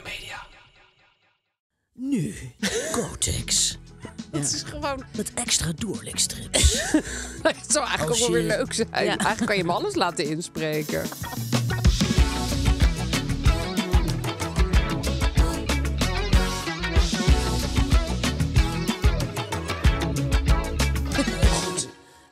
Media. Nu, Cortex. Dat is gewoon... Met extra doorlikstrips. Het zou eigenlijk ook wel weer leuk zijn. Eigenlijk kan je hem alles laten inspreken.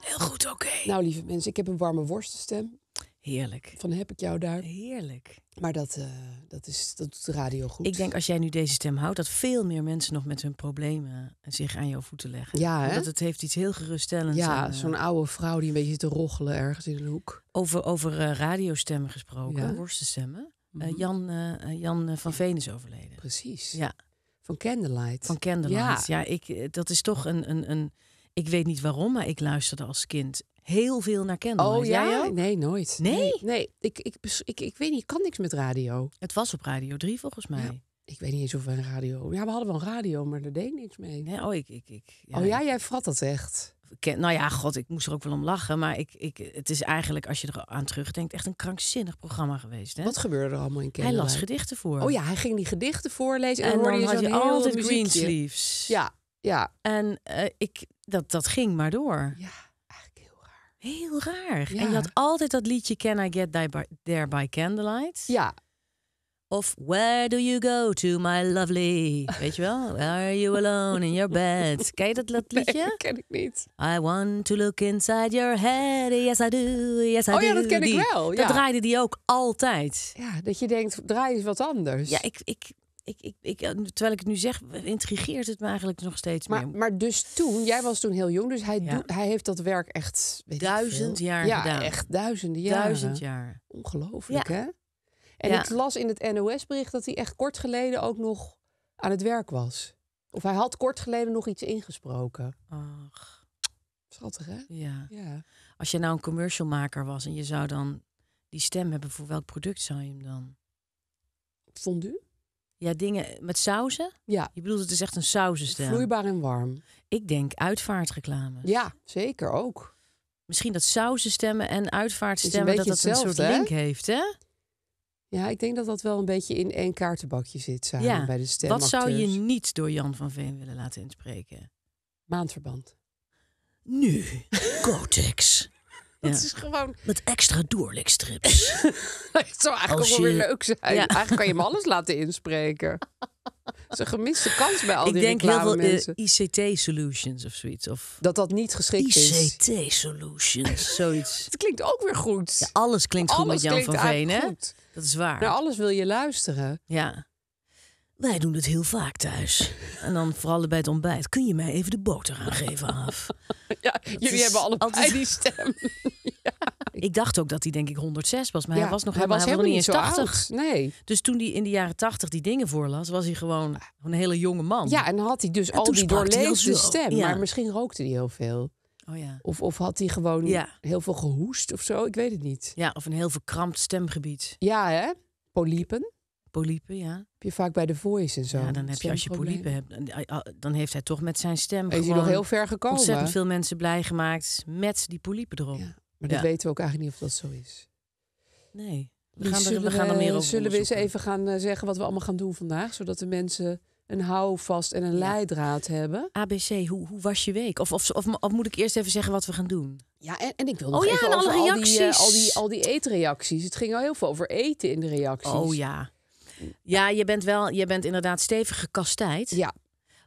Heel goed, oké. Nou, lieve mensen, ik heb een warme worstenstem. Heerlijk. Van heb ik jou daar. Heerlijk. Maar dat, eh, dat, is, dat doet de radio goed. Ik denk als jij nu deze stem houdt, dat veel meer mensen nog met hun problemen zich aan jouw voeten leggen. Ja, Dat het heeft iets heel geruststellends. Ja, eh, zo'n oude vrouw die een beetje te roggelen ergens in de hoek. Over, over uh, radiostemmen gesproken, ja. worstenstemmen. Mhm. Jan, Jan van Venus overleden. Precies. Ja. Van Candlelight. Van Candlelight. Ja, ja ik, dat is toch een, een, een. Ik weet niet waarom, maar ik luisterde als kind heel veel naar Kendall. Oh ja? Nee, nooit. Nee? Nee, Ik, ik, ik, ik, weet niet, ik kan niks met radio. Het was op Radio 3 volgens mij. Ik weet niet eens of we een radio... Ja, we hadden wel een radio, maar daar deed niks mee. Nee, oh, ik... ik, ik ja. Oh ja, jij vrat dat echt. nou ja, god, ik moest er ook wel om lachen. Maar ik, ik, het is eigenlijk, als je er aan terugdenkt, echt een krankzinnig programma geweest. Hè? Wat gebeurde er allemaal in Kenya? Hij las gedichten voor. Oh ja, hij ging die gedichten voorlezen. En, hoorde dan je had altijd Greensleeves. Ja, ja. En eh, ik, dat, dat ging maar door. Ja. Heel raar. En je had altijd dat liedje Can I Get There by Candlelight? Ja. Of Where Do You Go To My Lovely? Weet je wel? Are You Alone In Your Bed? Ken je dat, dat liedje? Nee, dat ken ik niet. I want to look inside your head. Yes, I do. Yes, I oh, do. ja, dat ken ik wel. Ja. Dat draaide die ook altijd. Ja, dat je denkt, draai eens wat anders. Ja, ik, ik ik, ik, ik, eh, terwijl ik het nu zeg, intrigeert het me eigenlijk nog steeds maar, meer. Maar dus toen, jij was toen heel jong, dus hij, hij heeft dat werk echt... duizend jaar ja, echt duizenden jaren. Duizend jaar. Ongelooflijk, hè? En ik las in het NOS-bericht dat hij echt kort geleden ook nog aan het werk was. Of hij had kort geleden nog iets ingesproken. Ach. Schattig, hè? Ja. ja. Als je nou een commercialmaker was en je zou dan die stem hebben, voor welk product zou je hem dan? Fondue? Ja, dingen met sauzen? Ja. Je bedoelt, het is echt een sausenstel. Vloeibaar en warm. Ik denk uitvaartreclames. Ja, zeker ook. Misschien dat sausenstemmen en uitvaartstemmen... dat dat een soort link heeft, hè? Ja, ik denk dat dat wel een beetje in één kaartenbakje zit samen ja. bij de stemacteurs. Wat zou je niet door Jan van Veen willen laten inspreken? Maandverband. Nu, Kotex Dat is gewoon... Met extra doorlikstrips. Het zou eigenlijk wel weer leuk zijn. Eigenlijk kan je hem alles laten inspreken. Dat is een gemiste kans bij al die Ik denk heel veel uh, eh, ICT-solutions of zoiets. Of... Dat dat niet geschikt is. ICT-solutions, zoiets. Het klinkt ook weer goed. alles klinkt goed met Jan van Veen, hè? Dat is waar. Naar alles wil je luisteren. Ja. Wij doen het heel vaak thuis. En dan vooral bij het ontbijt. Kun je mij even de boter aangeven af? Ja, jullie hebben allemaal altijd... die stem. ja. Ik dacht ook dat hij denk ik 106 was, maar hij was nog hij helemaal, was helemaal niet eens 80. Oud. Nee. Dus toen hij in de jaren 80 die dingen voorlas, was hij gewoon een hele jonge man. Ja, en had hij dus en al die doorleefde stem. Ja. Maar misschien rookte hij heel veel. Oh ja. of, of had hij gewoon heel veel gehoest of zo? Ik weet het niet. Ja, of een heel verkrampt stemgebied. Ja, hè? Polypen. Polypen, ja. Heb je vaak bij de voice en zo. Ja, dan heb je als je polypen hebt, eh, dan heeft hij toch met zijn stem. Is hij nog heel ver gekomen? Ontzettend veel mensen blij gemaakt met die poliepen Ja, maar dat weten we ook eigenlijk niet of dat zo is. Nee. We gaan, zullen, we gaan er meer over. Zullen we eens even gaan eh, zeggen wat we allemaal gaan doen vandaag, zodat de mensen een houvast en een leidraad hebben. ABC, hoe, hoe was je week? Of, of, of, of, moet ik eerst even zeggen wat we gaan doen? Ja, en, en ik wil oh nog oh, ja, en alle eh, reacties. Al, die, al, die, eetreacties. Het ging al heel veel over eten in de reacties. Oh ja. Ja, je bent wel, je bent inderdaad stevig gekastijd. Ja.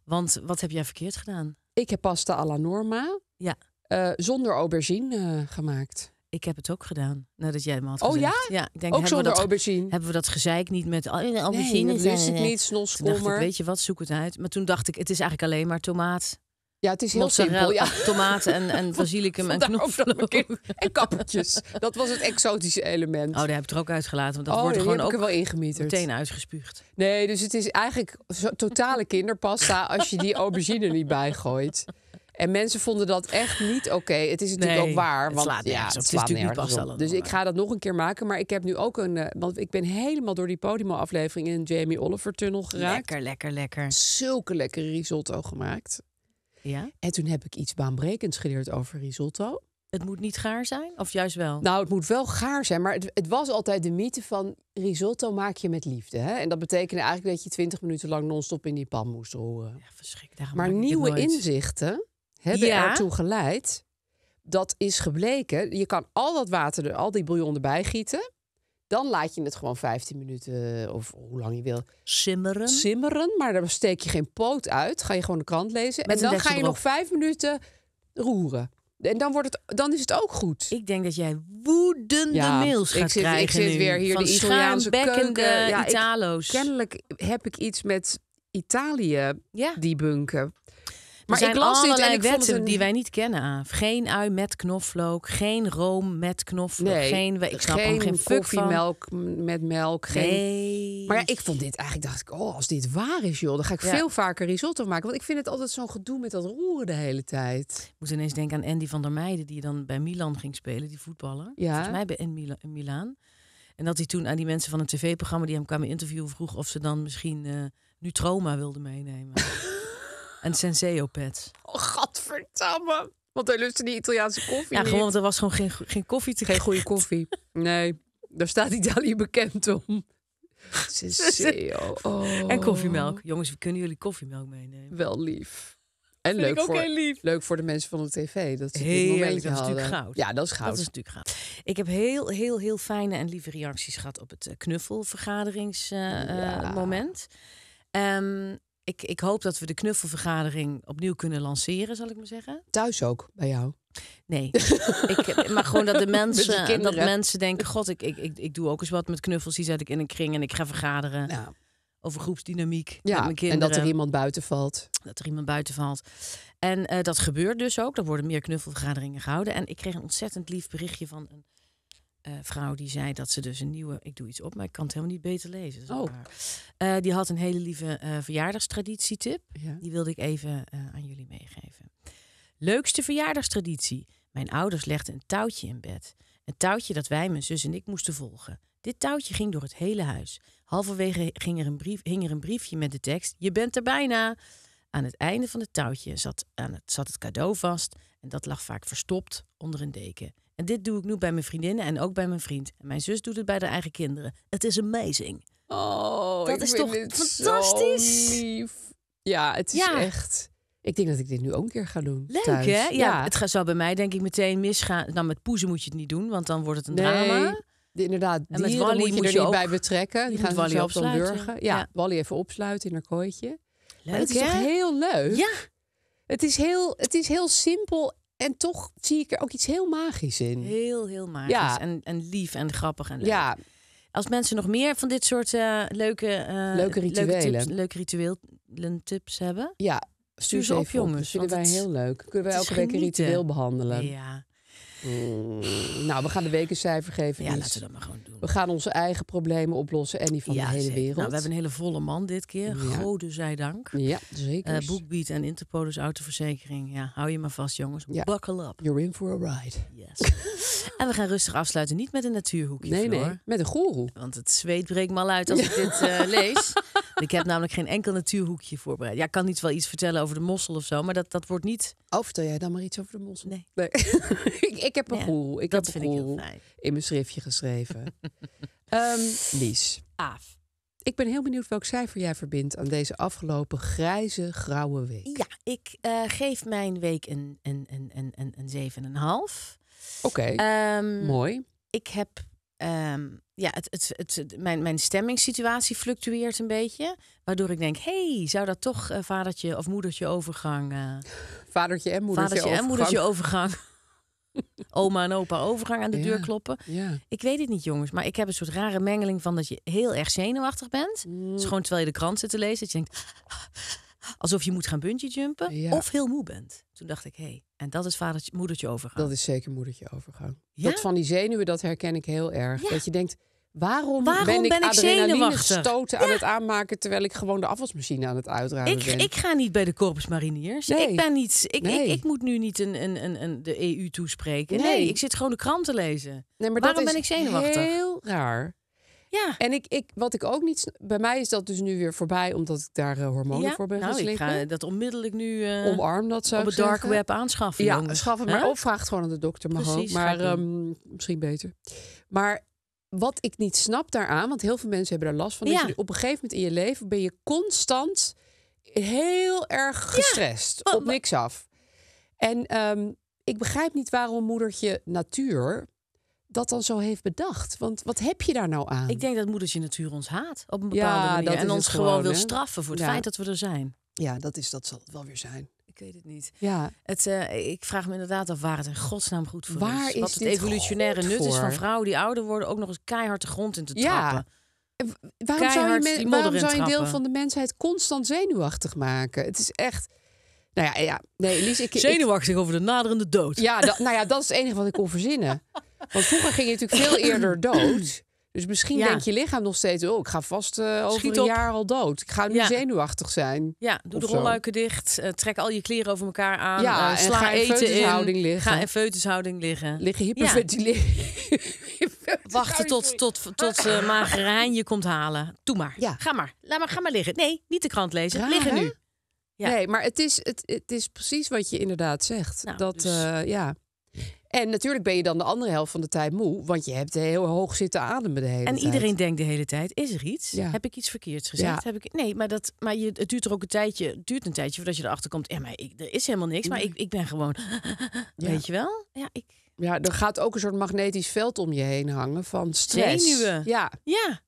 Want wat heb jij verkeerd gedaan? Ik heb pasta alla norma. Ja. Eh, zonder aubergine eh, gemaakt. Ik heb het ook gedaan, nadat jij me had gezegd. Oh ja? Ja, ik denk, ook zonder dat, aubergine? Hebben we dat gezeik niet met aubergine? Nee, dat wist ik niet, Weet je wat, zoek het uit. Maar toen dacht ik, het is eigenlijk alleen maar tomaat. Ja, het is heel simpel. Ja. Tomaten en, en basilicum en knoflook. En kappertjes. Dat was het exotische element. Oh, daar heb ik er ook uitgelaten. Want dat oh, wordt gewoon ook wel ingemieterd. meteen uitgespuugd. Nee, dus het is eigenlijk totale kinderpasta als je die aubergine niet bijgooit. En mensen vonden dat echt niet oké. Het is natuurlijk ook waar. Want het ja, het, slaat is natuurlijk niet al. Dus ik ga dat nog een keer maken. Maar ik heb nu ook een. Eh, want ik ben helemaal door die aflevering in een Jamie Oliver tunnel geraakt. Lekker, lekker, lekker. Zulke lekkere risotto gemaakt. Ja. En toen heb ik iets baanbrekends geleerd over risotto. Het moet niet gaar zijn, of juist wel? Nou, het moet wel gaar zijn, maar het, het was altijd de mythe van risotto maak je met liefde. Hè? En dat betekende eigenlijk dat je twintig minuten lang non-stop in die pan moest roeren. Ja, verschrikkelijk. Maar nieuwe inzichten hebben ertoe geleid. Dat is gebleken. Je kan al dat water, al die bouillon erbij gieten. Dan laat je het gewoon 15 minuten eh, of hoe lang je wil. Simmeren. Simmeren, maar dan steek je geen poot uit. Ga je gewoon de krant lezen. en dan ga je nog vijf minuten roeren. En dan, wordt het, dan is het ook goed. Ik denk dat jij woedende mails gaat ik zit, krijgen Ik zit nu. weer hier Van de Italiaanse keuken. Ja, Italo's. kennelijk heb ik iets met Italië, ja. die bunken maar zijn ik las dit en wetten die wij niet kennen aan. Geen ui met knoflook, geen room met knoflook, geen ik snap geen, geen koffiemelk met melk, geen. Nee. Maar ja, ik vond dit eigenlijk dacht ik oh als dit waar is joh, dan ga ik veel vaker risotto maken, want ik vind het altijd zo'n gedoe met dat roeren de hele tijd. Ik moet ineens denken aan Andy van der Meijden die dan bij Milan ging spelen, die voetballer. Ja. Volgens mij bij in Milaan. En dat hij toen aan die mensen van een tv-programma die hem kwamen interviewen vroeg of ze dan misschien uh, nu trauma wilden meenemen. En senseo pad. Oh, gadverdamme. Want hij lusten die Italiaanse koffie. Ja, gewoon, want er was gewoon geen, geen koffie te Geen goede koffie. Nee, daar staat Italië bekend om. Senseo. Oh. En koffiemelk. Jongens, we kunnen jullie koffiemelk meenemen. Wel lief. En leuk, voor, lief. leuk voor de mensen van de tv. Dat ze heel, is natuurlijk goud. Ja, dat is goud. Dat is natuurlijk goud. Ik heb heel, heel, heel fijne en lieve reacties gehad op het eh, knuffelvergaderingsmoment. Uh, ja. Ehm, ik, ik hoop dat we de knuffelvergadering opnieuw kunnen lanceren, zal ik maar zeggen. Thuis ook, bij jou? Nee, ik, maar gewoon dat de mensen, dat mensen denken: God, ik, ik, ik, doe ook eens wat met knuffels. Die zet ik in een kring en ik ga vergaderen ja. over groepsdynamiek. Ja, met mijn kinderen. en dat er iemand buiten valt. Dat er iemand buiten valt. En eh, dat gebeurt dus ook. Er worden meer knuffelvergaderingen gehouden. En ik kreeg een ontzettend lief berichtje van een eh, vrouw die zei dat ze dus een nieuwe, ik doe iets op, maar ik kan het helemaal niet beter lezen. Oh. Eh, die had een hele lieve uh, verjaardagstraditietip. Die wilde ik even aan jullie meegeven. Leukste verjaardagstraditie. Mijn ouders legden een touwtje in bed. Een touwtje dat wij, mijn zus en ik, moesten volgen. Dit touwtje ging door het hele huis. Halverwege ging er een brief, hing er een briefje met de tekst: Je bent er bijna. Aan het einde van het touwtje zat, aan het, zat het cadeau vast en dat lag vaak verstopt onder een deken. En dit doe ik nu bij mijn vriendinnen en ook bij mijn vriend. En mijn zus doet het bij haar eigen kinderen. Het is amazing. Oh, dat is toch fantastisch? lief. Ja, het is echt. Ik denk dat ik dit nu ook een keer ga doen. Leuk, thuis. hè? Ja, Het gaat zo bij mij, denk ik, meteen misgaan. Nou, met poezen moet je het niet doen, want dan wordt het een drama. De, inderdaad, en met Wally moet je, er niet bij betrekken. Die gaan Wally zelfs dan burgen. Ja, Wally even opsluiten in haar kooitje. Leuk, maar het is toch heel leuk? Ja. Het is heel, het is heel simpel en toch zie ik er ook iets heel magisch in. Heel, heel magisch. Ja. En, en lief en grappig en leuk. Ja. Als mensen nog meer van dit soort eh, leuke, uh, leuke rituelen, leuke, ritueel, leuke tips hebben. Ja, stuur ze op, jongens. Dat vinden wij heel leuk. Kunnen wij elke week een ritueel behandelen. Ja. Nou, we gaan de week een cijfer geven. Ja, laten we dat maar gewoon doen. We gaan onze eigen problemen oplossen en die van de hele wereld. Nou, we hebben een hele volle man dit keer. Ja. Gode zij dank. Ja, zeker. Uh, en Interpolis dus autoverzekering. Ja, hou je maar vast, jongens. Ja. Buckle up. You're in for a ride. Yes. en we gaan rustig afsluiten. Niet met een natuurhoekje, Nee, Floor. nee. Met een goeroe. Want het zweet breekt me uit als ik dit uh, lees. ik heb namelijk geen enkel natuurhoekje voorbereid. Ja, ik kan niet wel iets vertellen over de mossel of zo, maar dat, dat wordt niet. Oh, vertel jij dan maar iets over de mossel? Nee. nee. ik, heb een ja, Ik heb een goel in mijn schriftje geschreven. Ehm, Lies. Af. Ik ben heel benieuwd welk cijfer jij verbindt aan deze afgelopen grijze, grauwe week. Ja, ik eh, geef mijn week een, een, een, een, een, een 7,5. Oké, okay, ehm, mooi. Ik heb Ehm, ja, het, het, mijn, stemmingssituatie fluctueert een beetje. Waardoor ik denk, hey, zou dat toch eh, vadertje of moedertje overgang... Eh, vadertje en moedertje overgang. Oma en opa overgang aan de deur kloppen. Ik weet het niet, jongens. Maar ik heb een soort rare mengeling van dat je heel erg zenuwachtig bent. Mm. gewoon terwijl je de krant zit te lezen. Dat je denkt, alsof je moet gaan bungee jumpen. Of heel moe bent. Toen dacht ik, hé, hey, en dat is vadertje, moedertje overgang. Dat is zeker moedertje overgang. Dat van die zenuwen, dat herken ik heel erg. Dat je denkt, waarom, ben ik, ben ik adrenaline stoten aan het aanmaken... terwijl ik gewoon de afwasmachine aan het uitruimen ik, ben? Ik ga niet bij de Corpus Mariniers. Nee. Ik, ben niet, ik, ik, ik, moet nu niet een, een, een, een, de EU toespreken. Nee. ik zit gewoon de krant te lezen. Nee, maar waarom dat is ben ik zenuwachtig? heel raar. Ja. En ik, ik, wat ik ook niet. Bij mij is dat dus nu weer voorbij, omdat ik daar eh, hormonen ja? voor ben nou, ik ga dat onmiddellijk nu. Uh, Omarm dat zo. Op het dark web aanschaffen. Ja, jongens. schaf het maar ook op. gewoon aan de dokter. Maar, Precies, Maar um, misschien beter. Maar wat ik niet snap daaraan, want heel veel mensen hebben er last van. Ja. op een gegeven moment in je leven ben je constant heel erg gestrest. Oh, op niks af. En ehm, ik begrijp niet waarom moedertje natuur dat dan zo heeft bedacht. Want wat heb je daar nou aan? Ik denk dat moedertje natuur ons haat op een bepaalde manier. En ons gewoon, wil straffen voor het feit dat we er zijn. Ja, dat, is, dat zal het wel weer zijn. Ik weet het niet. Ja. Het, eh, ik vraag me inderdaad af waar het in godsnaam goed voor waar is. is. het evolutionaire nut is van vrouwen die ouder worden... ook nog eens keihard de grond in te trappen. Ja. Waarom zou je, waarom zou je een deel van de mensheid constant zenuwachtig maken? Het is echt... Nou ja, ja. nee, Lies, ik... Zenuwachtig over de naderende dood. Ja, dat, nou ja, dat is het enige wat ik kon verzinnen. Want vroeger ging je natuurlijk veel eerder dood. Dus misschien denkt je lichaam nog steeds... oh, ik ga vast eh, over een jaar al dood. Ik ga nu zenuwachtig zijn. Ja, doe de rolluiken dicht. Eh, trek al je kleren over elkaar aan. Ja, eh, en ga eten in, liggen. Ga in feutushouding liggen. Liggen hyperventileren. Wachten tot, tot, tot magerijn je komt halen. Doe maar. Ga maar. Laat maar. Ga maar liggen. Nee, niet de krant lezen. liggen nu. Nee, maar het is, het, het is precies wat je inderdaad zegt. Nou, dat, dus- ja... En natuurlijk ben je dan de andere helft van de tijd moe, want je hebt heel hoog zitten ademen de hele en tijd. En iedereen denkt de hele tijd: is er iets? Heb ik iets verkeerds gezegd? Heb ik... Nee, maar, dat, maar je, het duurt er ook een tijdje. duurt een tijdje voordat je erachter komt. Ja, maar ik, er is helemaal niks, maar ik, ik ben gewoon. Weet je wel? Ja, ik. Ja, er gaat ook een soort magnetisch veld om je heen hangen van stress. Zenuwen. Ja. Ja.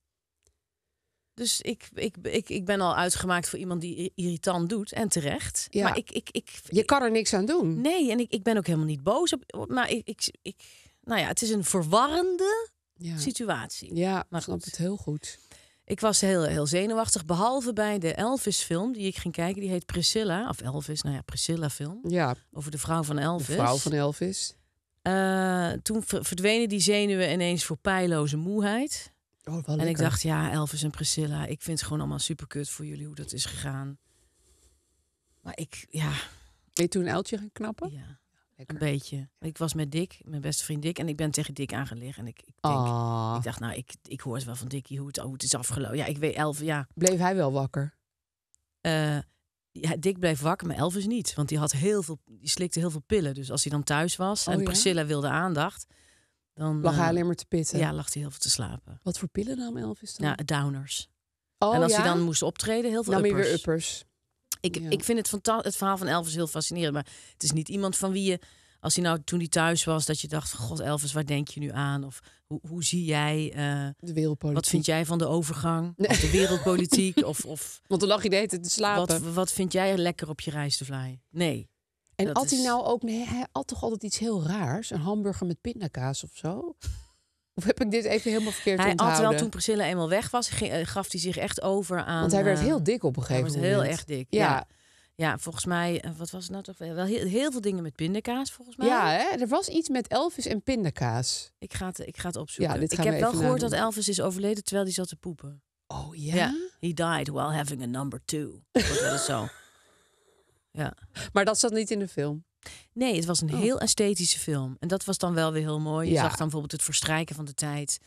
Dus ik, ik, ik, ik ben al uitgemaakt voor iemand die irritant doet en terecht. Ja. Maar ik, ik, ik, Je kan er niks aan doen. Nee, en ik, ik ben ook helemaal niet boos op. Maar ik, ik, ik nou ja, het is een verwarrende ja. situatie. Ja, maar snap het heel goed. Ik was heel, heel zenuwachtig, behalve bij de Elvis-film die ik ging kijken. Die heet Priscilla, of Elvis, nou ja, Priscilla-film. Ja. Over de vrouw van Elvis. De vrouw van Elvis. Eh, toen verdwenen die zenuwen ineens voor pijloze moeheid. Oh, en ik dacht, ja, Elvis en Priscilla, ik vind het gewoon allemaal super kut voor jullie hoe dat is gegaan. Maar ik, ja. Ben je toen een uiltje gaan knappen? Ja, een beetje. Ik was met Dick, mijn beste vriend Dick, en ik ben tegen Dick aangelegd. En ik, ik, denk, ah. ik dacht, nou, ik, ik hoor het wel van Dickie hoe het, hoe het is afgelopen. Ja, ik weet, Elvis, ja. Bleef hij wel wakker? Eh, ja, Dick bleef wakker, maar Elvis niet. Want die, had heel veel, die slikte heel veel pillen. Dus als hij dan thuis was oh en Priscilla wilde aandacht, dan, lag hij eh, alleen maar te pitten? Ja, lag hij heel veel te slapen. Wat voor pillen nam Elvis dan? Ja, downers. Oh, en als hij dan moest optreden, heel veel nam uppers. weer uppers. Ik, ik vind het, het verhaal van Elvis heel fascinerend. Maar het is niet iemand van wie je, als hij nou toen hij thuis was, dat je dacht: God, Elvis, waar denk je nu aan? Of hoe, hoe zie jij. Eh, de wereldpolitiek. Wat vind jij van de overgang? de wereldpolitiek? of, of, Want dan lag hij de te slapen. Wat, wat vind jij lekker op je reis te vliegen? Nee. En had hij nou ook, nee, hij at toch altijd iets heel raars? Een hamburger met pindakaas of zo? Of heb ik dit even helemaal verkeerd gedaan. onthouden? Hij had wel toen Priscilla eenmaal weg was, ging, eh, gaf hij zich echt over aan... Want hij werd eh, heel dik op een gegeven moment. heel erg dik, ja. ja. volgens mij, eh, wat was het nou toch? Wel heel, heel, veel dingen met pindakaas, volgens mij. Ja, hè? er was iets met Elvis en pindakaas. Ik ga het, ik ga het opzoeken. Ja, ik heb wel gehoord dat Elvis is overleden terwijl hij zat te poepen. Oh ja? He died while having a number two. Dat is zo. ja. Maar dat zat niet in de film. Nee, het was een oh. heel esthetische film. En dat was dan wel weer heel mooi. Je zag dan bijvoorbeeld het verstrijken van de tijd.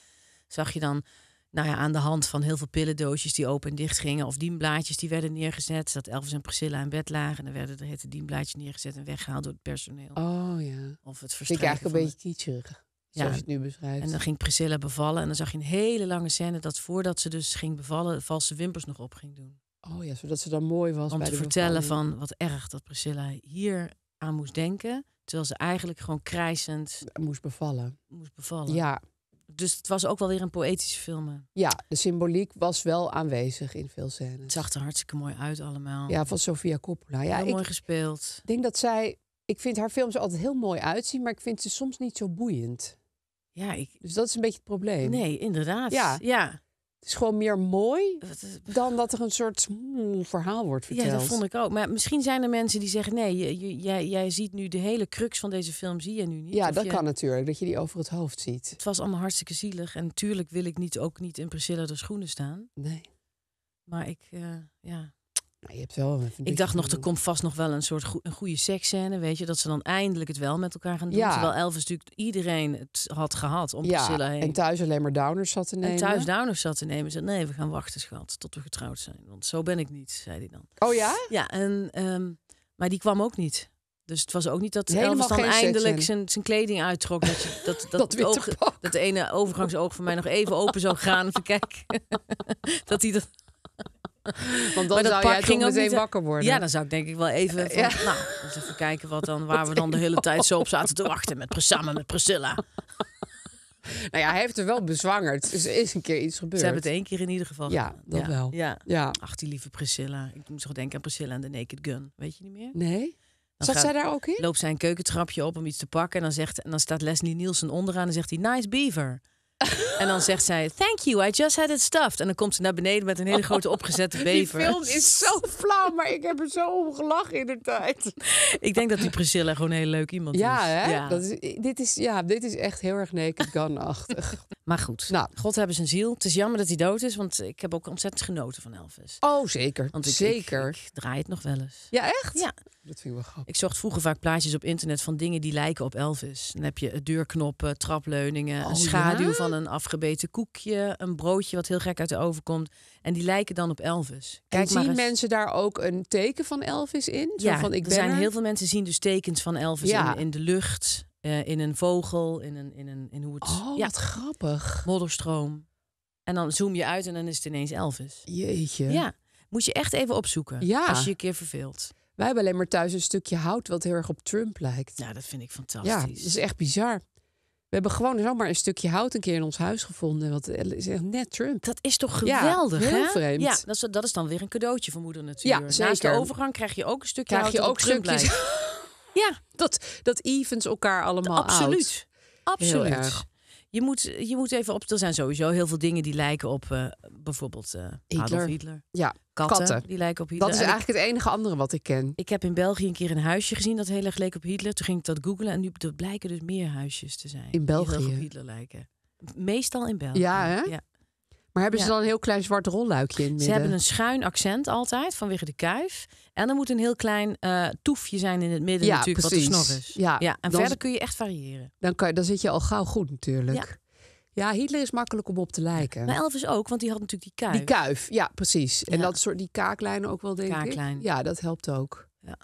Zag je dan nou ja, aan de hand van heel veel pillendoosjes die open en dicht gingen. Of dienblaadjes die werden neergezet. Zat Elvis en Priscilla in bed lagen. En dan werden er hete dienblaadjes neergezet en weggehaald door het personeel. Oh ja. Of het verstrijken. Ik eigenlijk een beetje kitscherig. Ja. Zoals je het nu beschrijft. En dan ging Priscilla bevallen. En dan zag je een hele lange scène dat voordat ze dus ging bevallen, valse wimpers nog op ging doen. Oh ja, zodat ze dan mooi was. Om bij te vertellen van wat erg dat Priscilla hier aan moest denken. Terwijl ze eigenlijk gewoon krijzend... Moest bevallen. Moest bevallen. Ja. Dus het was ook wel weer een poëtische film. Ja, de symboliek was wel aanwezig in veel scènes. Het zag er hartstikke mooi uit allemaal. Ja, van Sofia Coppola. Ja, heel mooi gespeeld. Ik denk dat zij... Ik vind haar films altijd heel mooi uitzien, maar ik vind ze soms niet zo boeiend. Ja, ik... Dus dat is een beetje het probleem. Nee, inderdaad. Ja. ja. Het is gewoon meer mooi dan dat er een soort verhaal wordt verteld. Ja, dat vond ik ook. Maar misschien zijn er mensen die zeggen: nee, jij, jij, jij ziet nu de hele crux van deze film, zie je nu niet. Ja, dat kan natuurlijk, dat je die over het hoofd ziet. Het was allemaal hartstikke zielig. En natuurlijk wil ik niet, ook niet in Priscilla de schoenen staan. Nee. Maar ik, eh, ja, nou, je hebt wel ik dacht nog, er komt vast nog wel een soort een goede seksscène, weet je, dat ze dan eindelijk het wel met elkaar gaan doen. Ja. Terwijl Elvis natuurlijk iedereen het had gehad om ja, Priscilla heen. En thuis alleen maar downers zat te nemen. En thuis downers zat te nemen. Ze zei, nee, we gaan wachten, schat, tot we getrouwd zijn. Want zo ben ik niet, zei hij dan. Oh ja? Ja, en, ehm, maar die kwam ook niet. Dus het was ook niet dat Helemaal dan eindelijk zijn, zijn kleding uittrok. Dat, je, dat, dat, dat, oog, dat ene overgangsoog van mij nog even open zou gaan. Kijk, kijken. dat hij dat Want dan zou jij ging ook meteen eh, wakker worden. Ja, dan zou ik denk ik wel even, eh, van, nou, eens even kijken wat dan, waar we dan de hele tijd zo op zaten te wachten met samen met Priscilla. Nou ja, hij heeft er wel bezwangerd. Dus er is een keer iets gebeurd. Ze hebben het één keer in ieder geval Ja, dat wel. Ja. ja. Ach, die lieve Priscilla. Ik moet toch denken aan Priscilla en de Naked Gun. Weet je niet meer? Nee. Dan zij daar ook in? Loopt zijn keukentrapje op om iets te pakken. En dan, zegt, en dan staat Leslie Nielsen onderaan en zegt hij, nice beaver en dan zegt zij, thank you, I just had it stuffed. En dan komt ze naar beneden met een hele oh. grote opgezette bever. Die film is zo flauw, maar ik heb er zo om gelachen in de tijd. ik denk dat die Priscilla gewoon een heel leuk iemand ja, is. Hè? Ja, dat is, dit is, ja, dit is echt heel erg naked gun-achtig. maar goed, nou. God hebben zijn ziel. Het is jammer dat hij dood is, want ik heb ook ontzettend genoten van Elvis. Oh, zeker. Want ik, zeker. Ik, draai het nog wel eens. Ja, echt? Ja. Dat vind ik wel grappig. Ik zocht vroeger vaak plaatjes op internet van dingen die lijken op Elvis. Dan heb je deurknoppen, eh, trapleuningen, een oh, schaduw van een afgebeten koekje, een broodje wat heel gek uit de oven komt. En die lijken dan op Elvis. Kijk en zien mensen daar ook een teken van Elvis in? Zo ja, van, ik ben er zijn heel veel mensen zien dus tekens van Elvis in, in de lucht, eh, in een vogel, in, een, in, een, in hoe het... Oh, wat grappig. Modderstroom. En dan zoom je uit en dan is het ineens Elvis. Jeetje. Ja, moet je echt even opzoeken ja. als je een keer verveelt. Wij hebben alleen maar thuis een stukje hout wat heel erg op Trump lijkt. Ja, nou, dat vind ik fantastisch. Ja, dat is echt bizar. We hebben gewoon zomaar een stukje hout een keer in ons huis gevonden. Wat is echt net Trump. Dat is toch geweldig, ja, heel hè? vreemd. Ja, dat is, dan weer een cadeautje van moeder natuur. Ja, zeker. Naast de overgang krijg je ook een stukje krijg hout je ook stukjes. ja, dat, dat evens elkaar allemaal Absoluut. Absoluut. Je moet, je moet even op. Er zijn sowieso heel veel dingen die lijken op eh, bijvoorbeeld eh, Hitler. Adolf Hitler. Ja, katten, Die lijken op Hitler. Dat is eigenlijk het enige andere wat ik ken. Ik heb in België een keer een huisje gezien dat heel erg leek op Hitler. Toen ging ik dat googlen en nu blijken dus meer huisjes te zijn. In België. Die op Hitler lijken. Meestal in België. Ja, hè? Ja. Maar hebben ze dan een heel klein zwart rolluikje in midden? Ze hebben een schuin accent altijd vanwege de kuif. En er moet een heel klein eh, toefje zijn in het midden natuurlijk precies. wat snor is. Ja, ja en verder kun je echt variëren. Dan, kan, dan zit je al gauw goed natuurlijk. Ja, Hitler is makkelijk om op te lijken. Maar Elvis ook, want die had natuurlijk die kuif. Die kuif, ja, precies. En dat soort die kaaklijnen ook wel, denk Kaaklijn. ik. Ja, dat helpt ook. Ja.